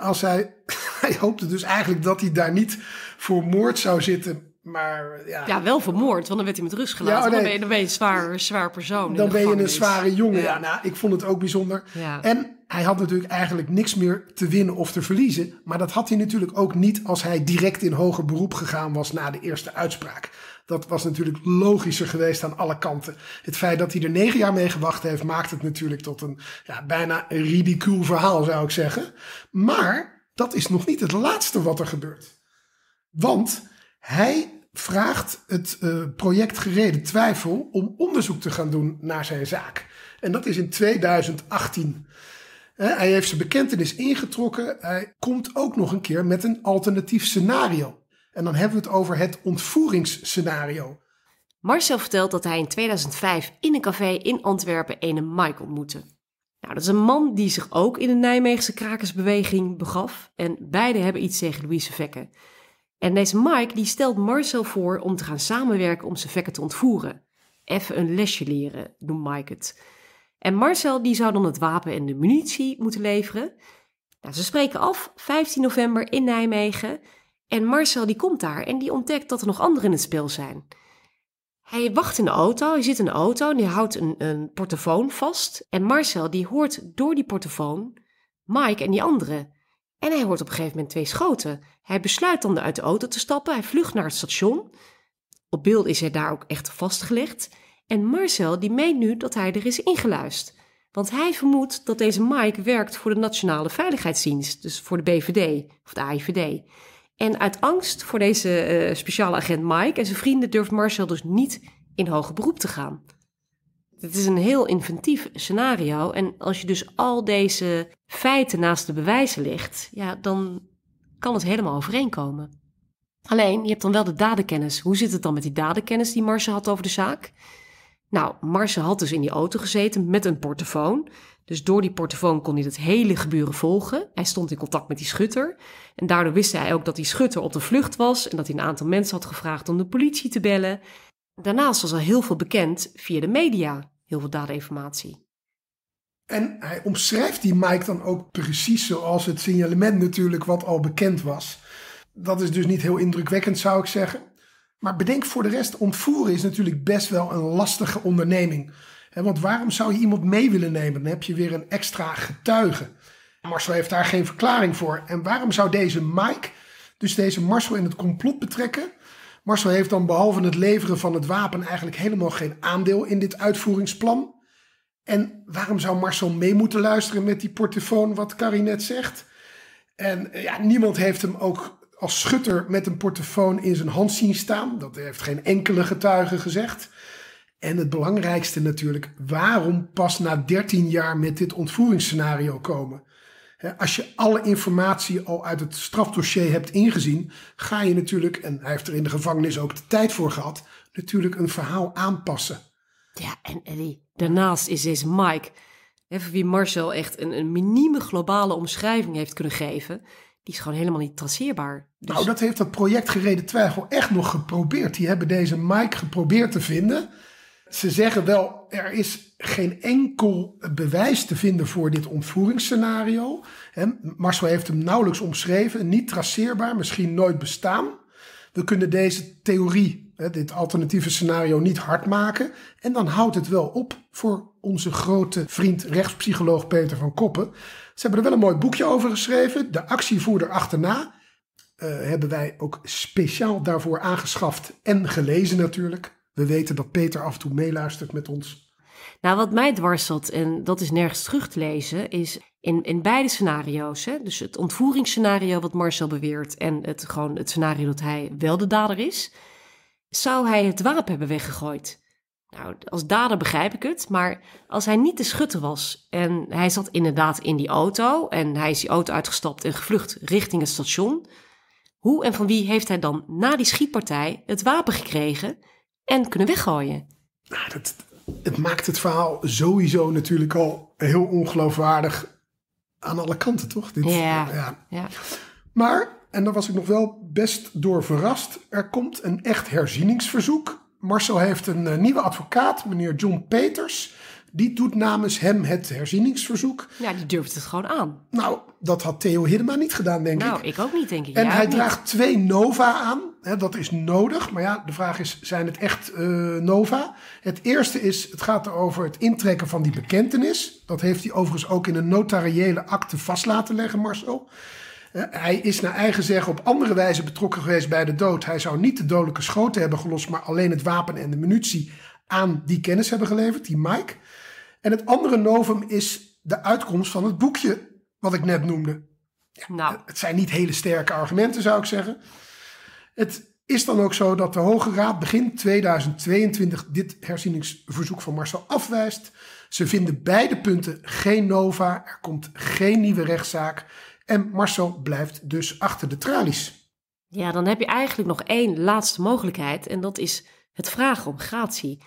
[SPEAKER 2] als hij, hij hoopte dus eigenlijk dat hij daar niet voor moord zou zitten,
[SPEAKER 1] maar, ja.
[SPEAKER 2] ja, wel vermoord, want dan werd hij met rust gelaten. Oh, dan, ben je,
[SPEAKER 1] dan, een zwaar, zwaar persoon. Dan ben je een zware
[SPEAKER 2] jongen. Ja. nou, ik vond het ook bijzonder. En
[SPEAKER 1] hij had natuurlijk
[SPEAKER 2] eigenlijk niks meer te winnen of te verliezen. Maar dat had hij natuurlijk ook niet als hij direct in hoger beroep gegaan was na de eerste uitspraak. Dat was natuurlijk logischer geweest aan alle kanten. Het feit dat hij er negen jaar mee gewacht heeft, maakt het natuurlijk tot een ja, bijna ridicuul verhaal, zou ik zeggen. Maar dat is nog niet het laatste wat er gebeurt. Want hij vraagt het uh, project Gereden Twijfel om onderzoek te gaan doen naar zijn zaak. En dat is in 2018. hij heeft zijn bekentenis ingetrokken. Hij komt ook nog een keer met een alternatief scenario. En dan hebben we het
[SPEAKER 1] over het ontvoeringsscenario. Marcel vertelt dat hij in 2005 in een café in Antwerpen een Mike ontmoette. Nou, dat is een man die zich ook in de Nijmeegse krakersbeweging begaf. En beide hebben iets tegen Louise Vekke. En deze Mike die stelt Marcel voor om te gaan samenwerken om zijn vekken te ontvoeren. Even een lesje leren, noemt Mike het. En Marcel die zou dan het wapen en de munitie moeten leveren. Nou, ze spreken af 15 november in Nijmegen. En Marcel die komt daar en die ontdekt dat er nog anderen in het spel zijn. Hij wacht in de auto, hij zit in de auto en hij houdt een, een portofoon vast. En Marcel die hoort door die portofoon Mike en die anderen. En hij hoort op een gegeven moment twee schoten. Hij besluit dan uit de auto te stappen. Hij vlucht naar het station. Op beeld is hij daar ook echt vastgelegd. En Marcel die meent nu dat hij er is ingeluist. Want hij vermoedt dat deze Mike werkt voor de Nationale Veiligheidsdienst. Dus voor de BVD of de AIVD. En uit angst voor deze eh, speciale agent Mike en zijn vrienden durft Marcel dus niet in hoger beroep te gaan. Het is een heel inventief scenario. En als je dus al deze feiten naast de bewijzen legt, ja, dan kan het helemaal overeenkomen. Alleen, je hebt dan wel de dadenkennis. Hoe zit het dan met die dadenkennis die Marse had over de zaak? Nou, Marse had dus in die auto gezeten met een portofoon. Dus door die portofoon kon hij het hele gebeuren volgen. Hij stond in contact met die schutter. En daardoor wist hij ook dat die schutter op de vlucht was en dat hij een aantal mensen had gevraagd om de politie te bellen. Daarnaast was al heel veel bekend via de media heel veel data-informatie.
[SPEAKER 2] En hij omschrijft die Mike dan ook precies zoals het signalement natuurlijk wat al bekend was. Dat is dus niet heel indrukwekkend zou ik zeggen. Maar bedenk voor de rest, ontvoeren is natuurlijk best wel een lastige onderneming. Want waarom zou je iemand mee willen nemen? Dan heb je weer een extra getuige. Marcel heeft daar geen verklaring voor. En waarom zou deze Mike dus deze Marcel in het complot betrekken? Marcel heeft dan behalve het leveren van het wapen eigenlijk helemaal geen aandeel in dit uitvoeringsplan. En waarom zou Marcel mee moeten luisteren met die portofoon wat Carrie net zegt? En eh, ja, niemand heeft hem ook als schutter met een portofoon in zijn hand zien staan. Dat heeft geen enkele getuige gezegd. En het belangrijkste natuurlijk, waarom pas na 13 jaar met dit ontvoeringsscenario komen? Als je alle informatie al uit het strafdossier hebt ingezien, ga je natuurlijk, en hij heeft er in de gevangenis ook de tijd voor gehad, natuurlijk een verhaal aanpassen.
[SPEAKER 1] Ja, en daarnaast is deze Mike, wie Marcel echt een, een minieme globale omschrijving heeft kunnen geven, die is gewoon helemaal niet traceerbaar. Dus nou, dat heeft dat project
[SPEAKER 2] Gereden Twijfel echt nog geprobeerd. Die hebben deze Mike geprobeerd te vinden ze zeggen wel, er is geen enkel bewijs te vinden voor dit ontvoeringsscenario. He, Marcel heeft hem nauwelijks omschreven, niet traceerbaar, misschien nooit bestaan. We kunnen deze theorie, dit alternatieve scenario, niet hard maken. En dan houdt het wel op voor onze grote vriend rechtspsycholoog Peter van Koppen. Ze hebben er wel een mooi boekje over geschreven, De actievoerder achterna. Eh, hebben wij ook speciaal daarvoor aangeschaft en gelezen natuurlijk. We weten dat Peter af en toe meeluistert met
[SPEAKER 1] ons. Nou, wat mij dwarselt, en dat is nergens terug te lezen, is in, in beide scenario's, hè, dus het ontvoeringsscenario wat Marcel beweert en het, gewoon het scenario dat hij wel de dader is, zou hij het wapen hebben weggegooid. Nou, als dader begrijp ik het, maar als hij niet de schutter was en hij zat inderdaad in die auto en hij is die auto uitgestapt en gevlucht richting het station, hoe en van wie heeft hij dan na die schietpartij het wapen gekregen en kunnen weggooien. Nou, dat,
[SPEAKER 2] het maakt het verhaal sowieso natuurlijk al heel ongeloofwaardig aan alle kanten, toch? Dit, ja. Eh, ja. Maar, en daar was ik nog wel best door verrast, er komt een echt herzieningsverzoek. Marcel heeft een eh, nieuwe advocaat, meneer John Peters. Die doet namens hem het herzieningsverzoek. Ja, die durft het gewoon aan. Nou, dat had Theo Hiddema niet gedaan, denk nou, ik.
[SPEAKER 1] Nou, ik ook niet, denk ik. En hij draagt
[SPEAKER 2] twee Nova aan dat is nodig. Maar ja, de vraag is: zijn het echt eh, Nova? Het eerste is: het gaat over het intrekken van die bekentenis. Dat heeft hij overigens ook in een notariële akte vast laten leggen, Marcel. Eh, hij is naar eigen zeggen op andere wijze betrokken geweest bij de dood. Hij zou niet de dodelijke schoten hebben gelost, maar alleen het wapen en de munitie aan die kennis hebben geleverd, die Mike. En het andere novum is de uitkomst van het boekje, wat ik net noemde. nou. Het zijn niet hele sterke argumenten, zou ik zeggen. Het is dan ook zo dat de Hoge Raad begin 2022 dit herzieningsverzoek van Marcel afwijst. Ze vinden beide punten geen nova, er komt geen nieuwe rechtszaak en Marcel blijft dus achter de tralies.
[SPEAKER 1] Ja, dan heb je eigenlijk nog één laatste mogelijkheid en dat is het vragen om gratie.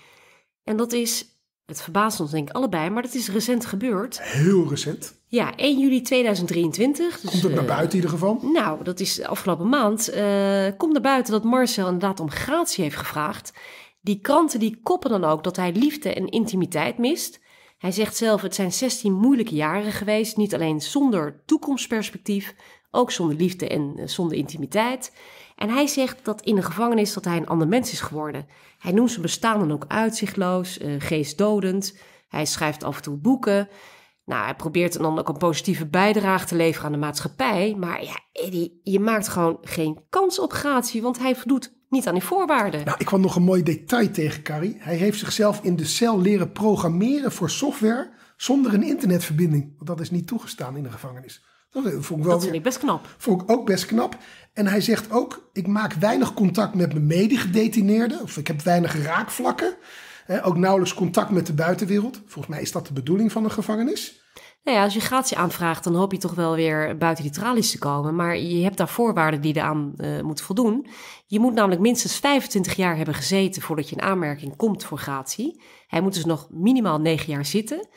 [SPEAKER 1] En dat is het verbaast ons denk ik allebei, maar dat is recent gebeurd. Heel recent. Ja, 1 juli 2023. Dus, komt het naar eh, buiten in ieder geval? nou, dat is de afgelopen maand. Eh, komt naar buiten dat Marcel inderdaad om gratie heeft gevraagd. Die kranten die koppen dan ook dat hij liefde en intimiteit mist. Hij zegt zelf, het zijn 16 moeilijke jaren geweest. Niet alleen zonder toekomstperspectief, ook zonder liefde en eh, zonder intimiteit. En hij zegt dat in de gevangenis dat hij een ander mens is geworden. Hij noemt zijn bestaan dan ook uitzichtloos, eh, geestdodend. Hij schrijft af en toe boeken. Nou, hij probeert dan ook een positieve bijdrage te leveren aan de maatschappij. Maar ja, Eddie, je maakt gewoon geen kans op gratie, want hij voldoet niet aan die voorwaarden.
[SPEAKER 2] Nou, ik kwam nog een mooi detail tegen, Carrie. Hij heeft zichzelf in de cel leren programmeren voor software zonder een internetverbinding. Want dat is niet toegestaan in de gevangenis. Dat vond ik wel dat vind ik best knap. Vond ik ook best knap. En hij zegt ook: Ik maak weinig contact met mijn medegedetineerden, of ik heb weinig raakvlakken. ook nauwelijks contact met de buitenwereld. Volgens mij is dat de bedoeling van een gevangenis.
[SPEAKER 1] Nou ja, als je gratie aanvraagt, dan hoop je toch wel weer buiten die tralies te komen. Maar je hebt daar voorwaarden die je aan eh, moet voldoen. Je moet namelijk minstens 25 jaar hebben gezeten voordat je in aanmerking komt voor gratie. Hij moet dus nog minimaal 9 jaar zitten.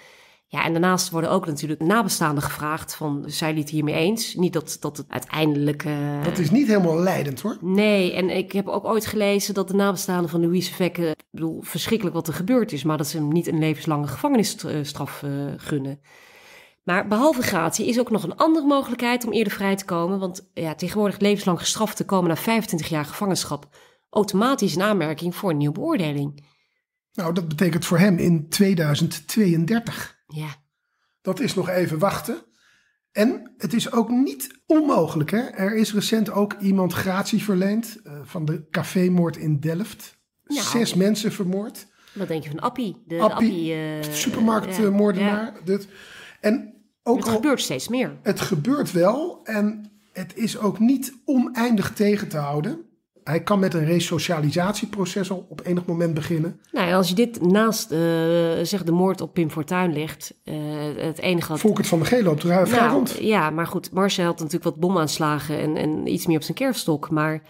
[SPEAKER 1] Ja, en daarnaast worden ook natuurlijk nabestaanden gevraagd van, zij jullie het hiermee eens? Niet dat, dat het uiteindelijk... Eh, dat is niet helemaal leidend hoor. Nee, en ik heb ook ooit gelezen dat de nabestaanden van Louise Vekke, bedoel, verschrikkelijk wat er gebeurd is, maar dat ze hem niet een levenslange gevangenisstraf eh, gunnen. Maar behalve gratie is ook nog een andere mogelijkheid om eerder vrij te komen, want ja, tegenwoordig levenslang gestraft te komen na 25 jaar gevangenschap automatisch een aanmerking voor een nieuwe beoordeling.
[SPEAKER 2] Nou, dat betekent voor hem in 2032.
[SPEAKER 1] Ja. Dat is nog even
[SPEAKER 2] wachten. En het is ook niet onmogelijk. Hè? Er is recent ook iemand gratie verleend eh, van de cafémoord in Delft. Nou. Zes mensen vermoord.
[SPEAKER 1] Wat denk je van Appie? De, Appie, eh, supermarktmoordenaar.
[SPEAKER 2] En ook het gebeurt steeds meer. Het gebeurt wel en het is ook niet oneindig tegen te houden hij kan met een resocialisatieproces al op enig moment beginnen.
[SPEAKER 1] Nou, als je dit naast eh, zeg de moord op Pim Fortuyn legt, uh, het enige Volkert
[SPEAKER 2] van de G loopt er nou,
[SPEAKER 1] Ja, maar goed, Marcel had natuurlijk wat bomaanslagen en, en iets meer op zijn kerfstok. Maar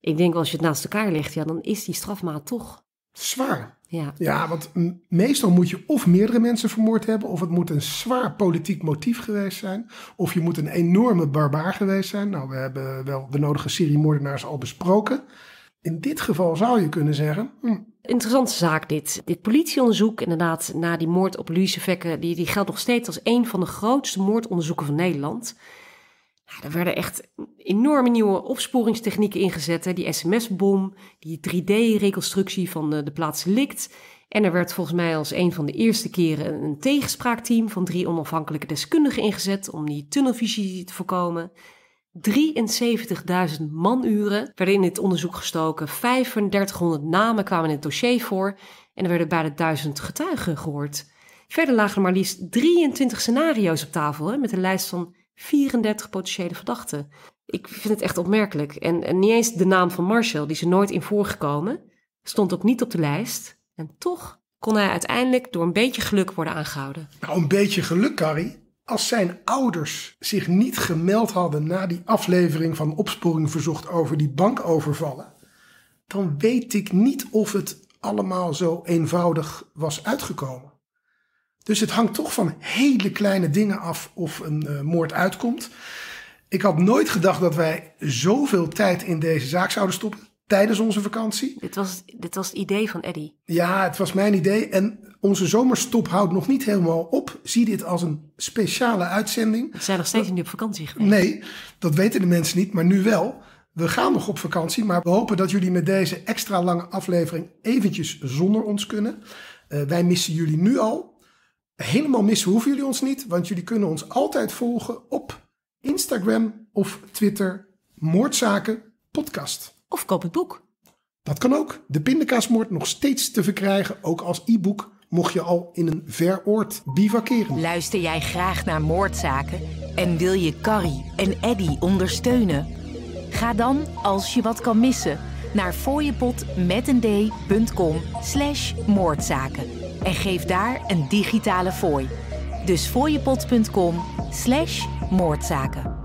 [SPEAKER 1] ik denk als je het naast elkaar legt, ja, dan is die strafmaat toch... Zwaar. Ja. ja, want
[SPEAKER 2] meestal moet je of meerdere mensen vermoord hebben, of het moet een zwaar politiek motief geweest zijn, of je moet een enorme barbaar geweest zijn. Nou, we hebben wel de nodige moordenaars al besproken. In dit geval zou je kunnen zeggen.
[SPEAKER 1] Hm. Interessante zaak dit. Dit politieonderzoek, inderdaad, na die moord op Luise Vekke, die, die geldt nog steeds als een van de grootste moordonderzoeken van Nederland. Nou, er werden echt enorme nieuwe opsporingstechnieken ingezet. Hè. Die sms-bom, die 3D-reconstructie van de, plaats likt. En er werd volgens mij als een van de eerste keren een tegenspraakteam van drie onafhankelijke deskundigen ingezet om die tunnelvisie te voorkomen. 73.000 manuren werden in dit onderzoek gestoken. 3500 namen kwamen in het dossier voor en er werden bijna 1000 getuigen gehoord. Verder lagen er maar liefst 23 scenario's op tafel hè, met een lijst van 34 potentiële verdachten. Ik vind het echt opmerkelijk. En, niet eens de naam van Marcel, die ze nooit in voorgekomen, stond ook niet op de lijst. En toch kon hij uiteindelijk door een beetje geluk worden aangehouden.
[SPEAKER 2] Nou, een beetje geluk, Carrie. Als zijn ouders zich niet gemeld hadden na die aflevering van Opsporing Verzocht over die bankovervallen, dan weet ik niet of het allemaal zo eenvoudig was uitgekomen. Dus het hangt toch van hele kleine dingen af of een eh, moord uitkomt. Ik had nooit gedacht dat wij zoveel tijd in deze zaak zouden stoppen
[SPEAKER 1] tijdens onze vakantie. Dit was, dit was het idee van Eddy.
[SPEAKER 2] Ja, het was mijn idee. En onze zomerstop houdt nog niet helemaal op. Zie dit als een speciale uitzending. We zijn nog steeds niet op vakantie geweest. Nee, dat weten de mensen niet, maar nu wel. We gaan nog op vakantie, maar we hopen dat jullie met deze extra lange aflevering eventjes zonder ons kunnen. Eh, wij missen jullie nu al, Helemaal missen hoeven jullie ons niet, want jullie kunnen ons altijd volgen op Instagram of Twitter. Moordzaken podcast. Of koop het boek. Dat kan ook. De pindakaasmoord nog steeds te verkrijgen, ook als e-book, mocht
[SPEAKER 1] je al in een ver oord bivakeren. Luister jij graag naar moordzaken en wil je Carrie en Eddy ondersteunen? Ga dan, als je wat kan missen, naar d.com slash moordzaken en geef daar een digitale fooi. Dus fooiepot.com slash moordzaken.